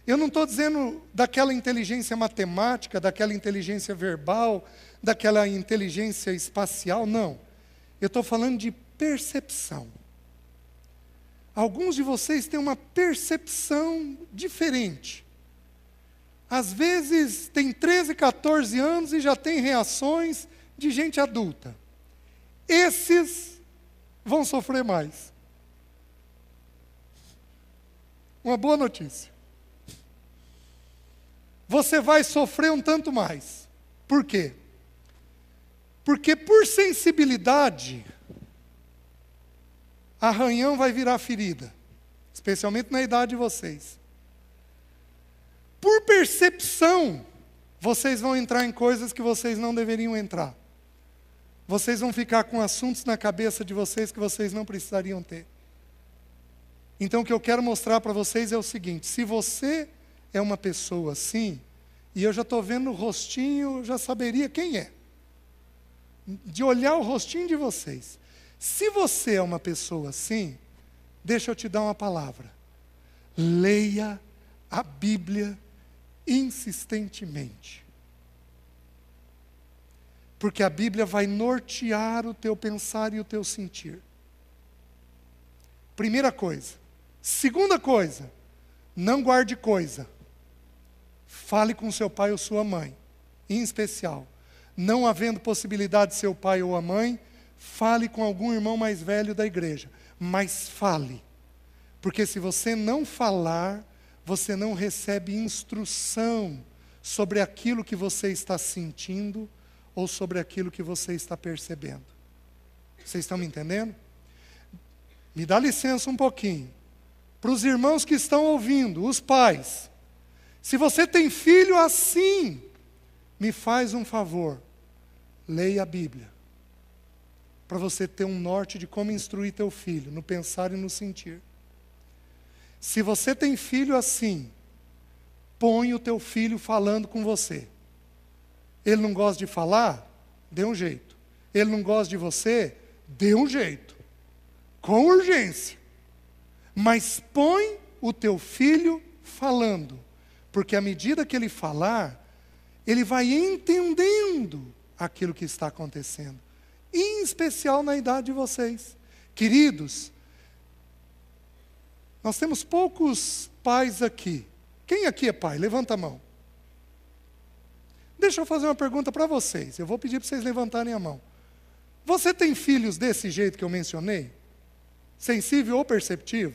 Eu não estou dizendo daquela inteligência matemática, daquela inteligência verbal, daquela inteligência espacial, não. Eu estou falando de percepção. Alguns de vocês têm uma percepção diferente. Às vezes tem 13, 14 anos e já tem reações de gente adulta. Esses vão sofrer mais. Uma boa notícia você vai sofrer um tanto mais. Por quê? Porque por sensibilidade, arranhão vai virar ferida, especialmente na idade de vocês. Por percepção, vocês vão entrar em coisas que vocês não deveriam entrar. Vocês vão ficar com assuntos na cabeça de vocês que vocês não precisariam ter. Então, o que eu quero mostrar para vocês é o seguinte: se você é uma pessoa assim, e eu já estou vendo o rostinho, já saberia quem é. De olhar o rostinho de vocês. Se você é uma pessoa assim, deixa eu te dar uma palavra. Leia a Bíblia insistentemente. Porque a Bíblia vai nortear o teu pensar e o teu sentir. Primeira coisa. Segunda coisa, não guarde coisa. Fale com seu pai ou sua mãe, em especial. Não havendo possibilidade de seu pai ou a mãe, fale com algum irmão mais velho da igreja. Mas fale. Porque se você não falar, você não recebe instrução sobre aquilo que você está sentindo ou sobre aquilo que você está percebendo. Vocês estão me entendendo? Me dá licença um pouquinho. Para os irmãos que estão ouvindo, os pais, se você tem filho assim, me faz um favor, leia a Bíblia. Para você ter um norte de como instruir teu filho, no pensar e no sentir. Se você tem filho assim, põe o teu filho falando com você. Ele não gosta de falar? Dê um jeito. Ele não gosta de você? Dê um jeito. Com urgência. Mas põe o teu filho falando porque à medida que ele falar, ele vai entendendo aquilo que está acontecendo, em especial na idade de vocês. Queridos, nós temos poucos pais aqui. Quem aqui é pai? Levanta a mão. Deixa eu fazer uma pergunta para vocês. Eu vou pedir para vocês levantarem a mão. Você tem filhos desse jeito que eu mencionei? Sensível ou perceptivo?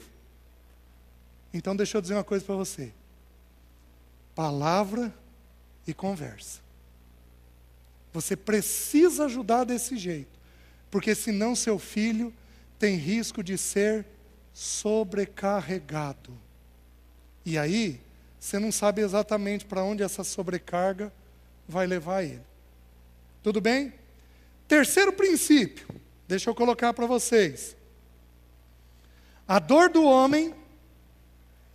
Então, deixa eu dizer uma coisa para você palavra e conversa. Você precisa ajudar desse jeito, porque senão seu filho tem risco de ser sobrecarregado. E aí, você não sabe exatamente para onde essa sobrecarga vai levar ele. Tudo bem? Terceiro princípio, deixa eu colocar para vocês. A dor do homem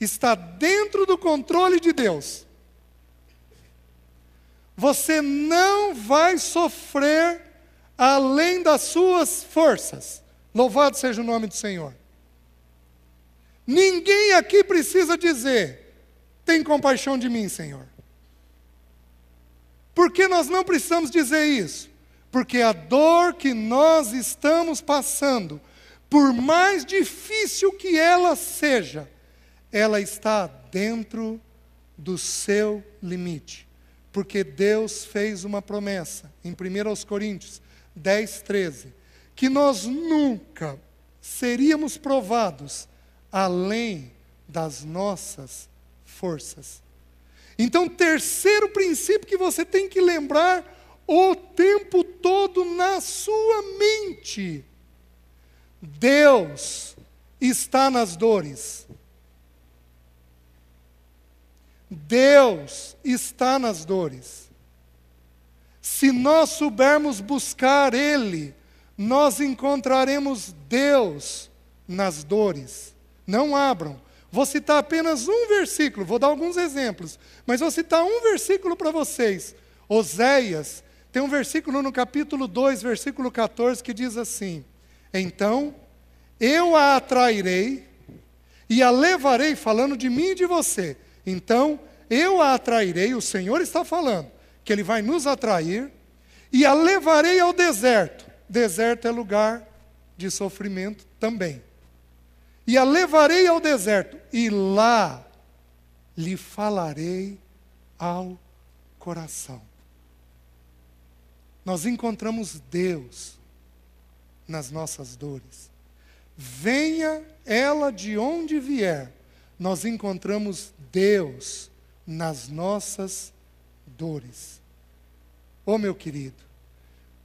está dentro do controle de Deus. Você não vai sofrer além das suas forças. Louvado seja o nome do Senhor. Ninguém aqui precisa dizer: tem compaixão de mim, Senhor. Por que nós não precisamos dizer isso? Porque a dor que nós estamos passando, por mais difícil que ela seja, ela está dentro do seu limite porque Deus fez uma promessa, em 1 Coríntios 10, 13, que nós nunca seríamos provados além das nossas forças. Então, terceiro princípio que você tem que lembrar o tempo todo na sua mente: Deus está nas dores, Deus está nas dores. Se nós soubermos buscar Ele, nós encontraremos Deus nas dores. Não abram. Vou citar apenas um versículo, vou dar alguns exemplos, mas vou citar um versículo para vocês. Oséias, tem um versículo no capítulo 2, versículo 14, que diz assim: Então eu a atrairei e a levarei, falando de mim e de você, então, eu a atrairei, o Senhor está falando, que Ele vai nos atrair, e a levarei ao deserto. Deserto é lugar de sofrimento também. E a levarei ao deserto, e lá lhe falarei ao coração. Nós encontramos Deus nas nossas dores. Venha ela de onde vier, nós encontramos Deus nas nossas dores. Oh, meu querido,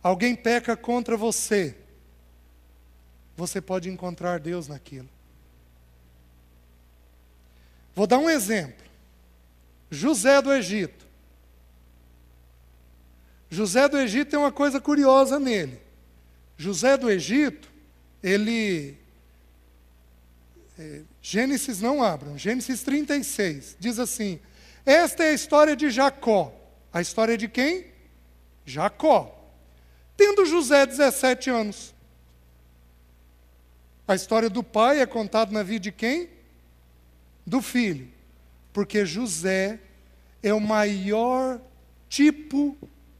alguém peca contra você, você pode encontrar Deus naquilo. Vou dar um exemplo. José do Egito. José do Egito tem uma coisa curiosa nele. José do Egito, ele é, Gênesis não abram, Gênesis 36, diz assim: Esta é a história de Jacó. A história de quem? Jacó. Tendo José 17 anos. A história do pai é contada na vida de quem? Do filho. Porque José é o maior tipo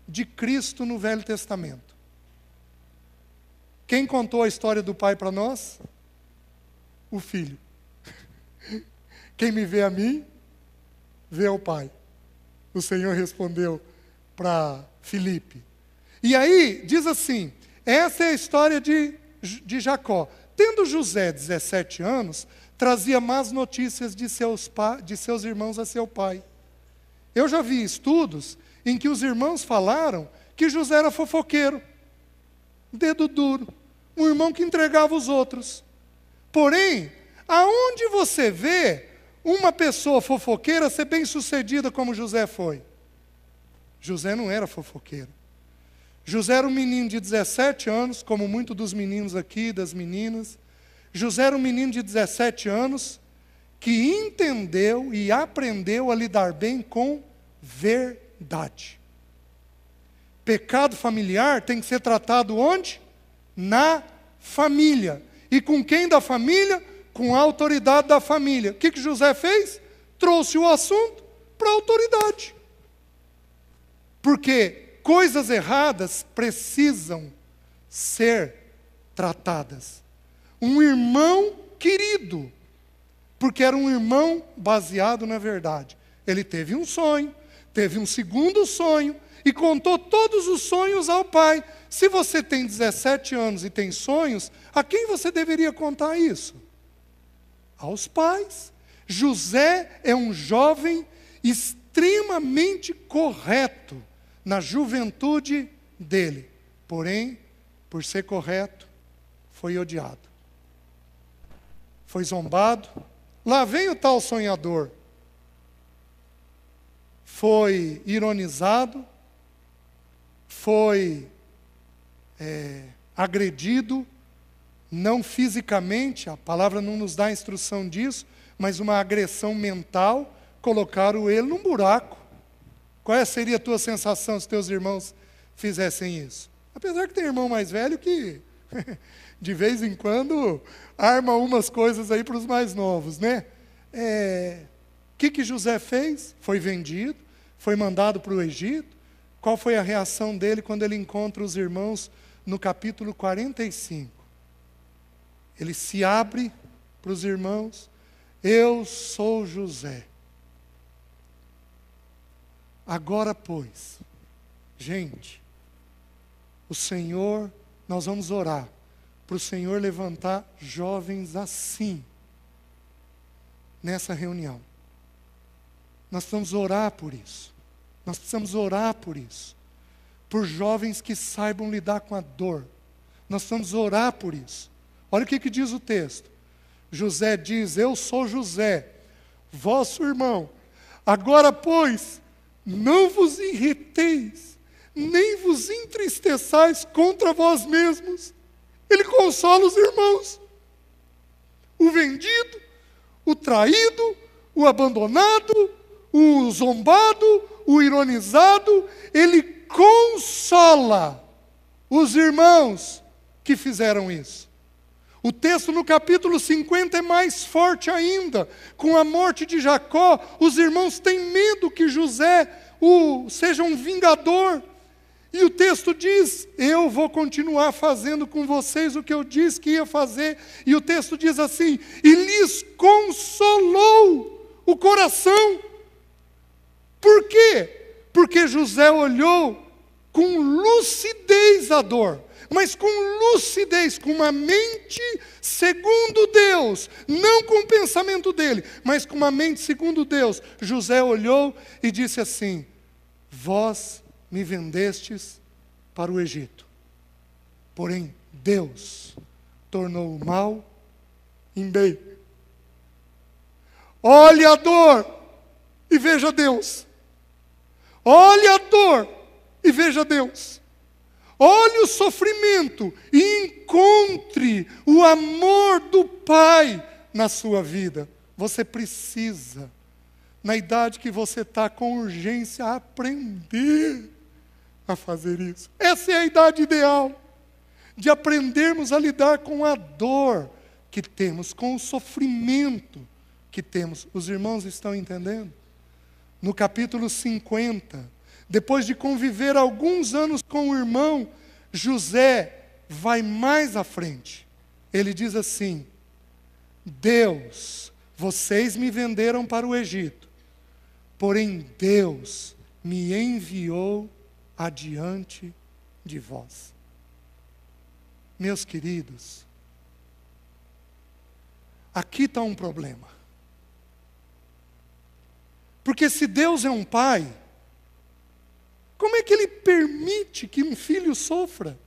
de Cristo no Velho Testamento. Quem contou a história do pai para nós? o Filho. Quem me vê a mim, vê ao Pai. O Senhor respondeu para Filipe. E aí, diz assim: essa é a história de, de Jacó. Tendo José 17 anos, trazia más notícias de seus, pa, de seus irmãos a seu pai. Eu já vi estudos em que os irmãos falaram que José era fofoqueiro, dedo duro, um irmão que entregava os outros. Porém, aonde você vê uma pessoa fofoqueira ser bem-sucedida como José foi? José não era fofoqueiro. José era um menino de 17 anos, como muitos dos meninos aqui, das meninas. José era um menino de 17 anos que entendeu e aprendeu a lidar bem com verdade. Pecado familiar tem que ser tratado onde? Na família. E com quem da família? Com a autoridade da família. O que, que José fez? Trouxe o assunto para a autoridade. Porque coisas erradas precisam ser tratadas. Um irmão querido, porque era um irmão baseado na verdade. Ele teve um sonho, teve um segundo sonho e contou todos os sonhos ao pai. Se você tem 17 anos e tem sonhos, a quem você deveria contar isso? Aos pais. José é um jovem extremamente correto na juventude dele. Porém, por ser correto, foi odiado. Foi zombado. Lá vem o tal sonhador. Foi ironizado, foi é, agredido, não fisicamente, a palavra não nos dá a instrução disso, mas uma agressão mental, colocaram ele num buraco. Qual é, seria a tua sensação se teus irmãos fizessem isso? Apesar que tem irmão mais velho que, *laughs* de vez em quando, arma umas coisas aí para os mais novos, né? O é, que, que José fez? Foi vendido, foi mandado para o Egito. Qual foi a reação dele quando ele encontra os irmãos no capítulo 45? Ele se abre para os irmãos. Eu sou José. Agora, pois, gente, o Senhor, nós vamos orar para o Senhor levantar jovens assim, nessa reunião. Nós precisamos orar por isso. Nós precisamos orar por isso. Por jovens que saibam lidar com a dor. Nós precisamos orar por isso. Olha o que, que diz o texto. José diz: Eu sou José, vosso irmão. Agora, pois, não vos irriteis, nem vos entristeçais contra vós mesmos. Ele consola os irmãos. O vendido, o traído, o abandonado, o zombado, o ironizado, ele consola os irmãos que fizeram isso. O texto no capítulo 50 é mais forte ainda. Com a morte de Jacó, os irmãos têm medo que José o, seja um vingador. E o texto diz: Eu vou continuar fazendo com vocês o que eu disse que ia fazer. E o texto diz assim: E lhes consolou o coração. Por quê? Porque José olhou com lucidez a dor mas com lucidez, com uma mente segundo Deus, não com o pensamento dele, mas com uma mente segundo Deus. José olhou e disse assim: Vós me vendestes para o Egito, porém Deus tornou o mal em bem. Olhe a dor e veja Deus. Olhe a dor e veja Deus. Olhe o sofrimento e encontre o amor do Pai na sua vida. Você precisa, na idade que você está, com urgência, aprender a fazer isso. Essa é a idade ideal de aprendermos a lidar com a dor que temos, com o sofrimento que temos. Os irmãos estão entendendo? No capítulo 50 depois de conviver alguns anos com o irmão, José vai mais à frente. Ele diz assim: Deus, vocês me venderam para o Egito, porém Deus me enviou adiante de vós. Meus queridos, aqui está um problema. Porque se Deus é um pai, como é que ele permite que um filho sofra?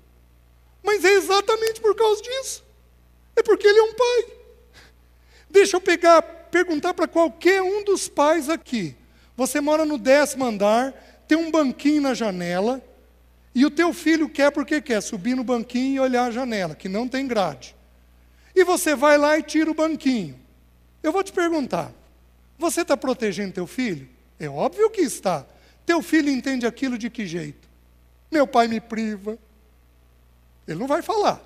Mas é exatamente por causa disso. É porque ele é um pai. Deixa eu pegar, perguntar para qualquer um dos pais aqui. Você mora no décimo andar, tem um banquinho na janela, e o teu filho quer porque quer subir no banquinho e olhar a janela, que não tem grade. E você vai lá e tira o banquinho. Eu vou te perguntar: você está protegendo teu filho? É óbvio que está. Teu filho entende aquilo de que jeito? Meu pai me priva. Ele não vai falar.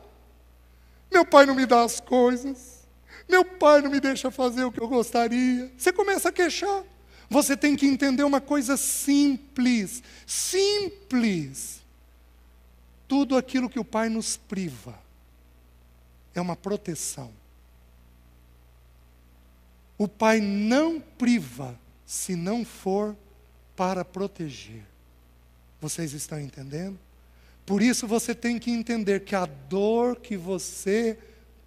Meu pai não me dá as coisas. Meu pai não me deixa fazer o que eu gostaria. Você começa a queixar. Você tem que entender uma coisa simples. Simples. Tudo aquilo que o pai nos priva é uma proteção. O pai não priva se não for para proteger. Vocês estão entendendo? Por isso você tem que entender que a dor que você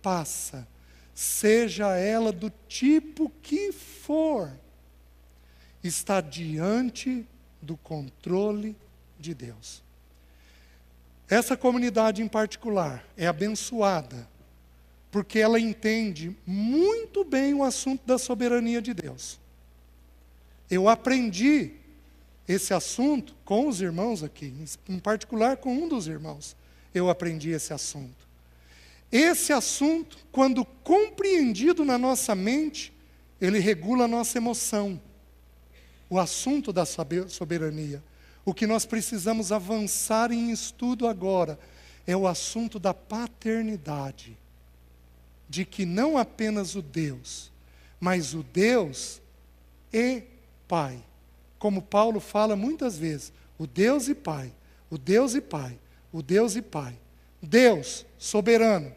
passa, seja ela do tipo que for, está diante do controle de Deus. Essa comunidade em particular é abençoada, porque ela entende muito bem o assunto da soberania de Deus. Eu aprendi esse assunto com os irmãos aqui, em particular com um dos irmãos, eu aprendi esse assunto. Esse assunto, quando compreendido na nossa mente, ele regula a nossa emoção. O assunto da soberania. O que nós precisamos avançar em estudo agora é o assunto da paternidade. De que não apenas o Deus, mas o Deus e Pai como Paulo fala muitas vezes, o Deus e Pai, o Deus e Pai, o Deus e Pai. Deus soberano,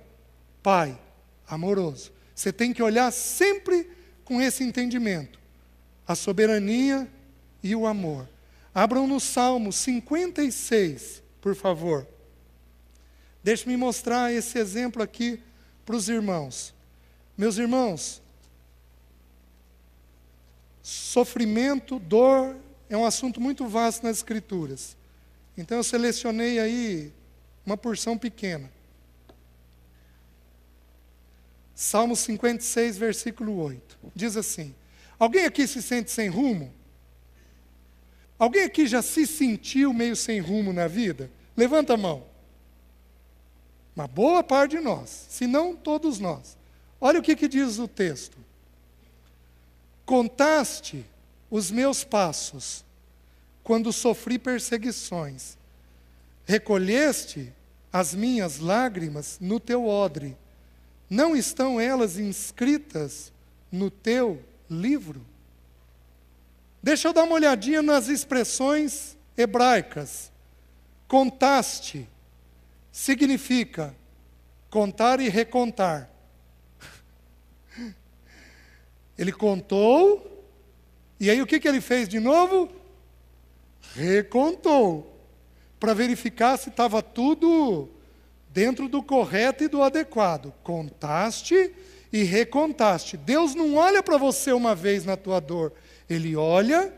Pai amoroso. Você tem que olhar sempre com esse entendimento. A soberania e o amor. Abram no Salmo 56, por favor. Deixe-me mostrar esse exemplo aqui para os irmãos. Meus irmãos, Sofrimento, dor, é um assunto muito vasto nas Escrituras. Então eu selecionei aí uma porção pequena. Salmo 56, versículo 8. Diz assim: Alguém aqui se sente sem rumo? Alguém aqui já se sentiu meio sem rumo na vida? Levanta a mão. Uma boa parte de nós, se não todos nós. Olha o que, que diz o texto. Contaste os meus passos quando sofri perseguições. Recolheste as minhas lágrimas no teu odre. Não estão elas inscritas no teu livro? Deixa eu dar uma olhadinha nas expressões hebraicas. Contaste significa contar e recontar. Ele contou, e aí o que, que ele fez de novo? Recontou, para verificar se estava tudo dentro do correto e do adequado. Contaste e recontaste. Deus não olha para você uma vez na tua dor, ele olha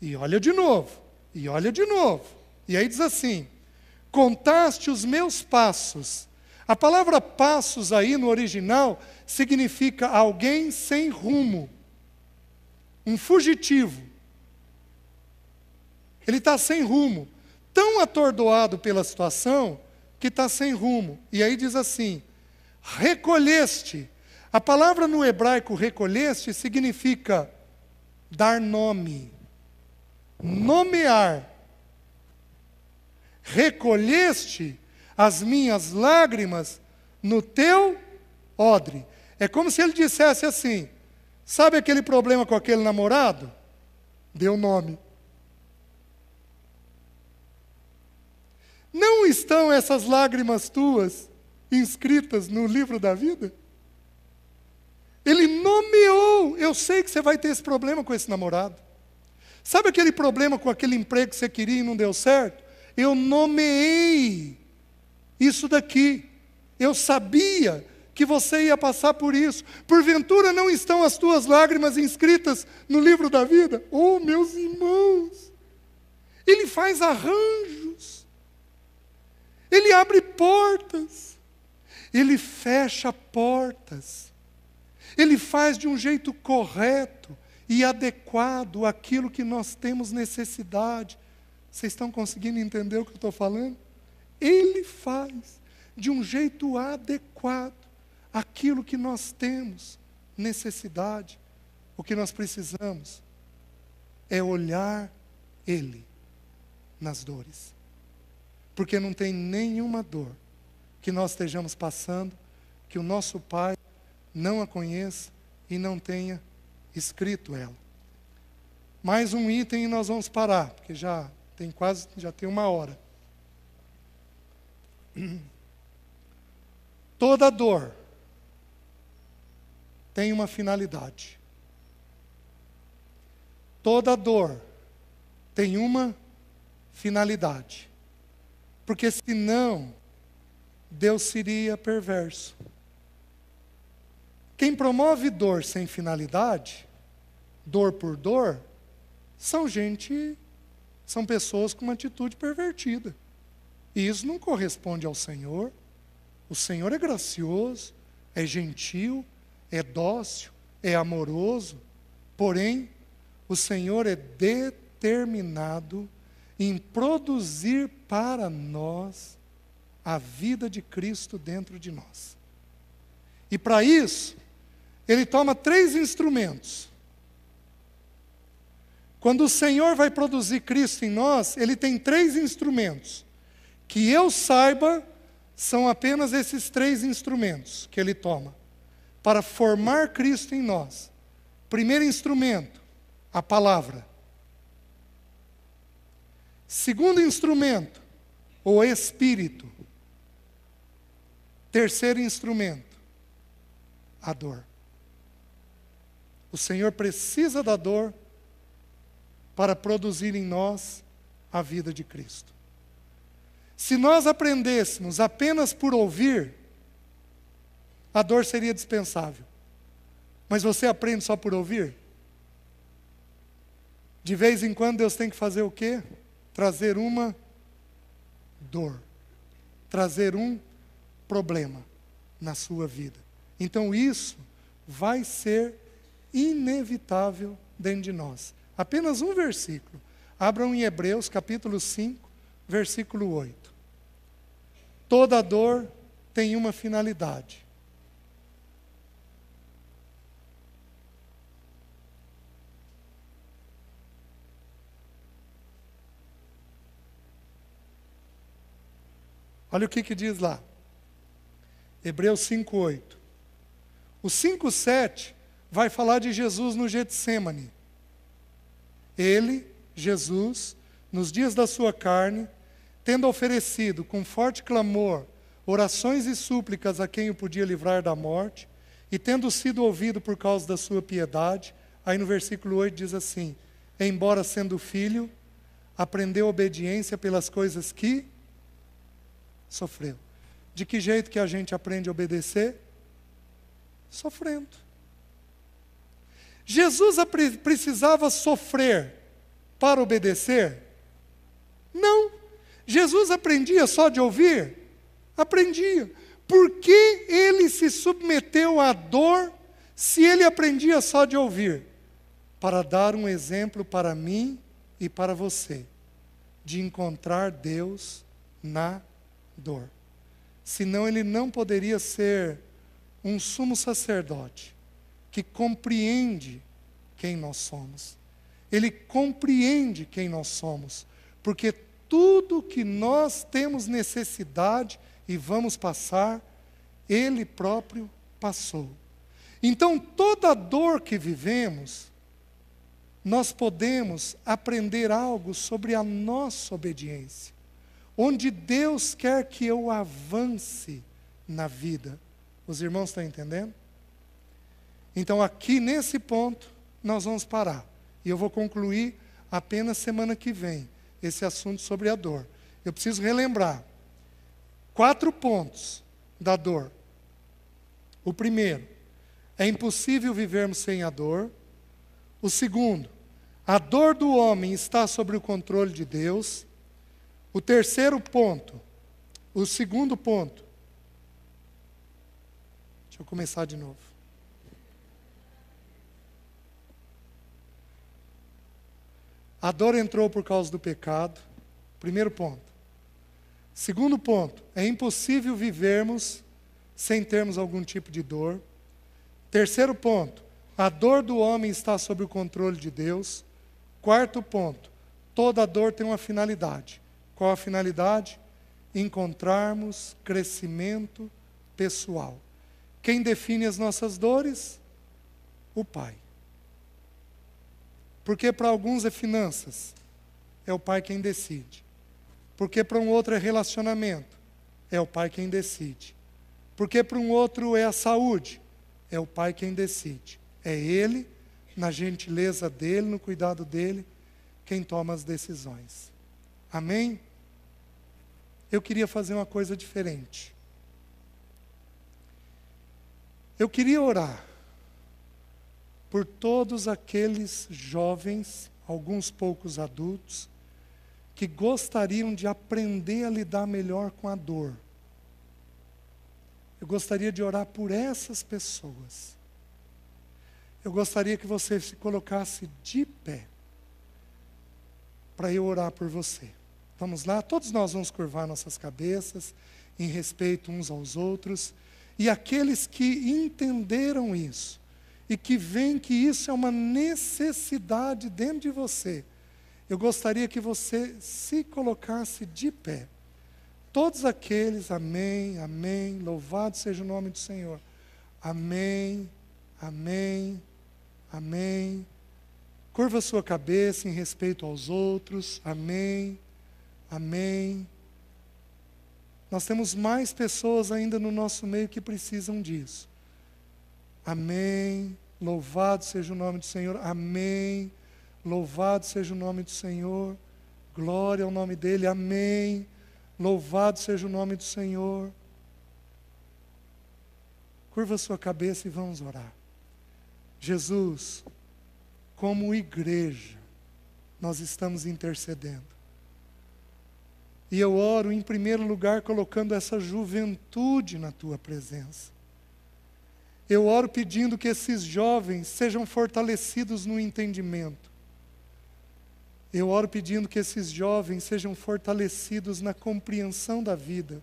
e olha de novo, e olha de novo. E aí diz assim: Contaste os meus passos a palavra passos aí no original significa alguém sem rumo, um fugitivo. Ele está sem rumo, tão atordoado pela situação que está sem rumo. E aí diz assim: recolheste. A palavra no hebraico recolheste significa dar nome, nomear. Recolheste as minhas lágrimas no teu odre. É como se ele dissesse assim: sabe aquele problema com aquele namorado? Deu nome. Não estão essas lágrimas tuas inscritas no livro da vida? Ele nomeou, eu sei que você vai ter esse problema com esse namorado. Sabe aquele problema com aquele emprego que você queria e não deu certo? Eu nomeei isso daqui. Eu sabia que você ia passar por isso. Porventura não estão as tuas lágrimas inscritas no livro da vida? Oh, meus irmãos! Ele faz arranjos, ele abre portas, ele fecha portas, ele faz de um jeito correto e adequado aquilo que nós temos necessidade. Vocês estão conseguindo entender o que eu estou falando? Ele faz de um jeito adequado aquilo que nós temos necessidade. O que nós precisamos é olhar Ele nas dores. Porque não tem nenhuma dor que nós estejamos passando que o nosso Pai não a conheça e não tenha escrito ela. Mais um item e nós vamos parar, porque já tem quase, já tem uma hora. *clears throat* Toda dor tem uma finalidade. Toda dor tem uma finalidade. Porque senão, Deus seria perverso. Quem promove dor sem finalidade, dor por dor, são gente, são pessoas com uma atitude pervertida. E isso não corresponde ao Senhor. O Senhor é gracioso, é gentil, é dócil, é amoroso. Porém, o Senhor é determinado em produzir para nós a vida de Cristo dentro de nós. E para isso, ele toma três instrumentos. Quando o Senhor vai produzir Cristo em nós, ele tem três instrumentos que eu saiba, são apenas esses três instrumentos que ele toma para formar Cristo em nós. Primeiro instrumento, a palavra. Segundo instrumento, o espírito. Terceiro instrumento, a dor. O Senhor precisa da dor para produzir em nós a vida de Cristo. Se nós aprendêssemos apenas por ouvir, a dor seria dispensável. Mas você aprende só por ouvir? De vez em quando Deus tem que fazer o quê? Trazer uma dor, trazer um problema na sua vida. Então isso vai ser inevitável dentro de nós. Apenas um versículo. Abram em Hebreus capítulo 5, versículo 8. Toda dor tem uma finalidade. Olha o que, que diz lá. Hebreus 5,8. O 5,7 vai falar de Jesus no Getsemane. Ele, Jesus, nos dias da sua carne, tendo oferecido com forte clamor orações e súplicas a quem o podia livrar da morte, e tendo sido ouvido por causa da sua piedade, aí no versículo 8 diz assim: Embora sendo filho, aprendeu obediência pelas coisas que sofreu. De que jeito que a gente aprende a obedecer? Sofrendo. Jesus precisava sofrer para obedecer? Não. Jesus aprendia só de ouvir? Aprendia. Por que ele se submeteu à dor se ele aprendia só de ouvir? Para dar um exemplo para mim e para você, de encontrar Deus na dor. Senão ele não poderia ser um sumo sacerdote que compreende quem nós somos. Ele compreende quem nós somos, porque tudo que nós temos necessidade e vamos passar, Ele próprio passou. Então, toda dor que vivemos, nós podemos aprender algo sobre a nossa obediência. Onde Deus quer que eu avance na vida. Os irmãos estão entendendo? Então, aqui nesse ponto, nós vamos parar. E eu vou concluir apenas semana que vem esse assunto sobre a dor. Eu preciso relembrar quatro pontos da dor. O primeiro, é impossível vivermos sem a dor. O segundo, a dor do homem está sobre o controle de Deus. O terceiro ponto, o segundo ponto. Deixa eu começar de novo. A dor entrou por causa do pecado. Primeiro ponto. Segundo ponto, é impossível vivermos sem termos algum tipo de dor. Terceiro ponto, a dor do homem está sob o controle de Deus. Quarto ponto, toda dor tem uma finalidade. Qual a finalidade? Encontrarmos crescimento pessoal. Quem define as nossas dores? O Pai. Porque para alguns é finanças, é o pai quem decide. Porque para um outro é relacionamento, é o pai quem decide. Porque para um outro é a saúde, é o pai quem decide. É ele, na gentileza dele, no cuidado dele, quem toma as decisões. Amém? Eu queria fazer uma coisa diferente. Eu queria orar por todos aqueles jovens, alguns poucos adultos, que gostariam de aprender a lidar melhor com a dor. Eu gostaria de orar por essas pessoas. Eu gostaria que você se colocasse de pé para eu orar por você. Vamos lá? Todos nós vamos curvar nossas cabeças em respeito uns aos outros. E aqueles que entenderam isso, e que veem que isso é uma necessidade dentro de você, eu gostaria que você se colocasse de pé. Todos aqueles, amém, amém, louvado seja o nome do Senhor. Amém, amém, amém. Curva sua cabeça em respeito aos outros, amém, amém. Nós temos mais pessoas ainda no nosso meio que precisam disso. Amém. Louvado seja o nome do Senhor. Amém. Louvado seja o nome do Senhor. Glória ao nome dele. Amém. Louvado seja o nome do Senhor. Curva sua cabeça e vamos orar. Jesus, como igreja, nós estamos intercedendo. E eu oro, em primeiro lugar, colocando essa juventude na tua presença. Eu oro pedindo que esses jovens sejam fortalecidos no entendimento. Eu oro pedindo que esses jovens sejam fortalecidos na compreensão da vida.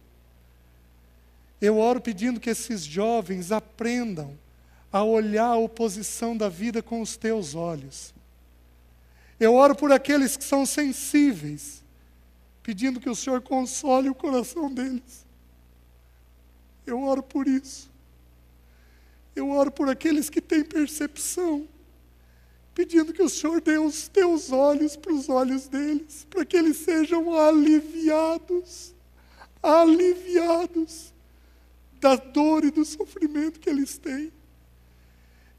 Eu oro pedindo que esses jovens aprendam a olhar a oposição da vida com os teus olhos. Eu oro por aqueles que são sensíveis, pedindo que o Senhor console o coração deles. Eu oro por isso. Eu oro por aqueles que têm percepção, pedindo que o Senhor dê os teus olhos para os olhos deles, para que eles sejam aliviados, aliviados da dor e do sofrimento que eles têm.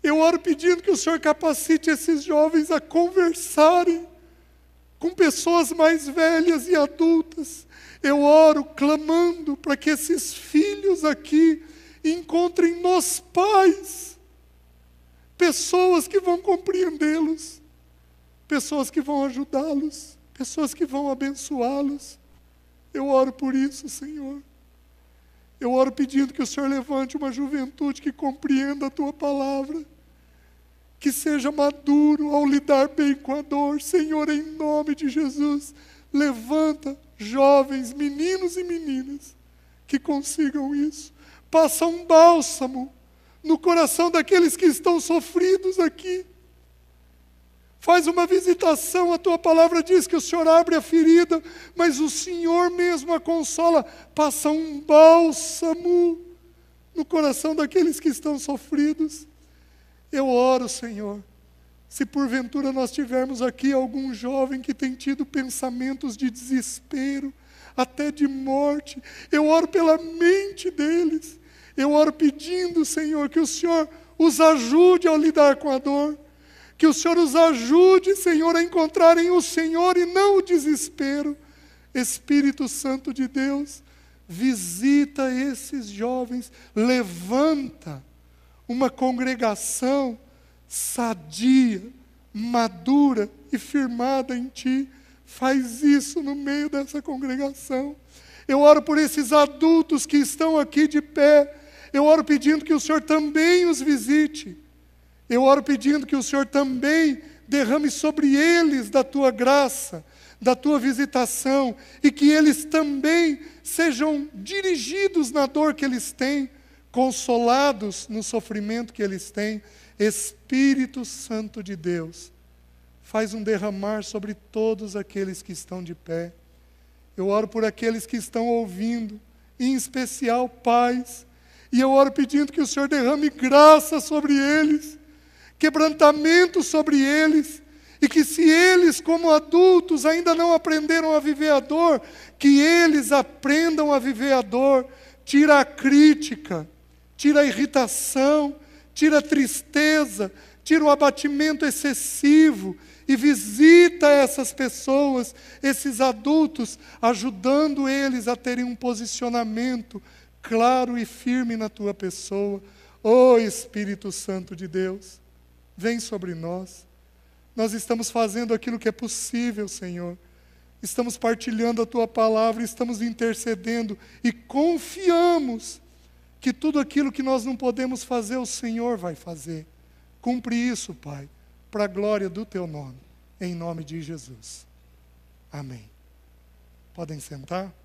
Eu oro pedindo que o Senhor capacite esses jovens a conversarem com pessoas mais velhas e adultas. Eu oro clamando para que esses filhos aqui encontrem nos pais pessoas que vão compreendê-los, pessoas que vão ajudá-los, pessoas que vão abençoá-los. Eu oro por isso, Senhor. Eu oro pedindo que o Senhor levante uma juventude que compreenda a tua palavra, que seja maduro ao lidar bem com a dor. Senhor, em nome de Jesus, levanta jovens, meninos e meninas que consigam isso passa um bálsamo no coração daqueles que estão sofridos aqui. Faz uma visitação, a tua palavra diz que o Senhor abre a ferida, mas o Senhor mesmo a consola, passa um bálsamo no coração daqueles que estão sofridos. Eu oro, Senhor, se porventura nós tivermos aqui algum jovem que tem tido pensamentos de desespero, até de morte. Eu oro pela mente deles. Eu oro pedindo, Senhor, que o Senhor os ajude a lidar com a dor. Que o Senhor os ajude, Senhor, a encontrarem o Senhor e não o desespero. Espírito Santo de Deus, visita esses jovens, levanta uma congregação sadia, madura e firmada em Ti, Faz isso no meio dessa congregação. Eu oro por esses adultos que estão aqui de pé. Eu oro pedindo que o Senhor também os visite. Eu oro pedindo que o Senhor também derrame sobre eles da tua graça, da tua visitação, e que eles também sejam dirigidos na dor que eles têm, consolados no sofrimento que eles têm. Espírito Santo de Deus faz um derramar sobre todos aqueles que estão de pé. Eu oro por aqueles que estão ouvindo, em especial pais, e eu oro pedindo que o Senhor derrame graça sobre eles, quebrantamento sobre eles, e que se eles, como adultos, ainda não aprenderam a viver a dor, que eles aprendam a viver a dor. Tira a crítica, tira a irritação, tira a tristeza, tira o abatimento excessivo, e visita essas pessoas, esses adultos, ajudando eles a terem um posicionamento claro e firme na tua pessoa. Ó oh, Espírito Santo de Deus, vem sobre nós. Nós estamos fazendo aquilo que é possível, Senhor. Estamos partilhando a tua palavra, estamos intercedendo e confiamos que tudo aquilo que nós não podemos fazer, o Senhor vai fazer. Cumpre isso, Pai para a glória do teu nome, em nome de Jesus. Amém. Podem sentar?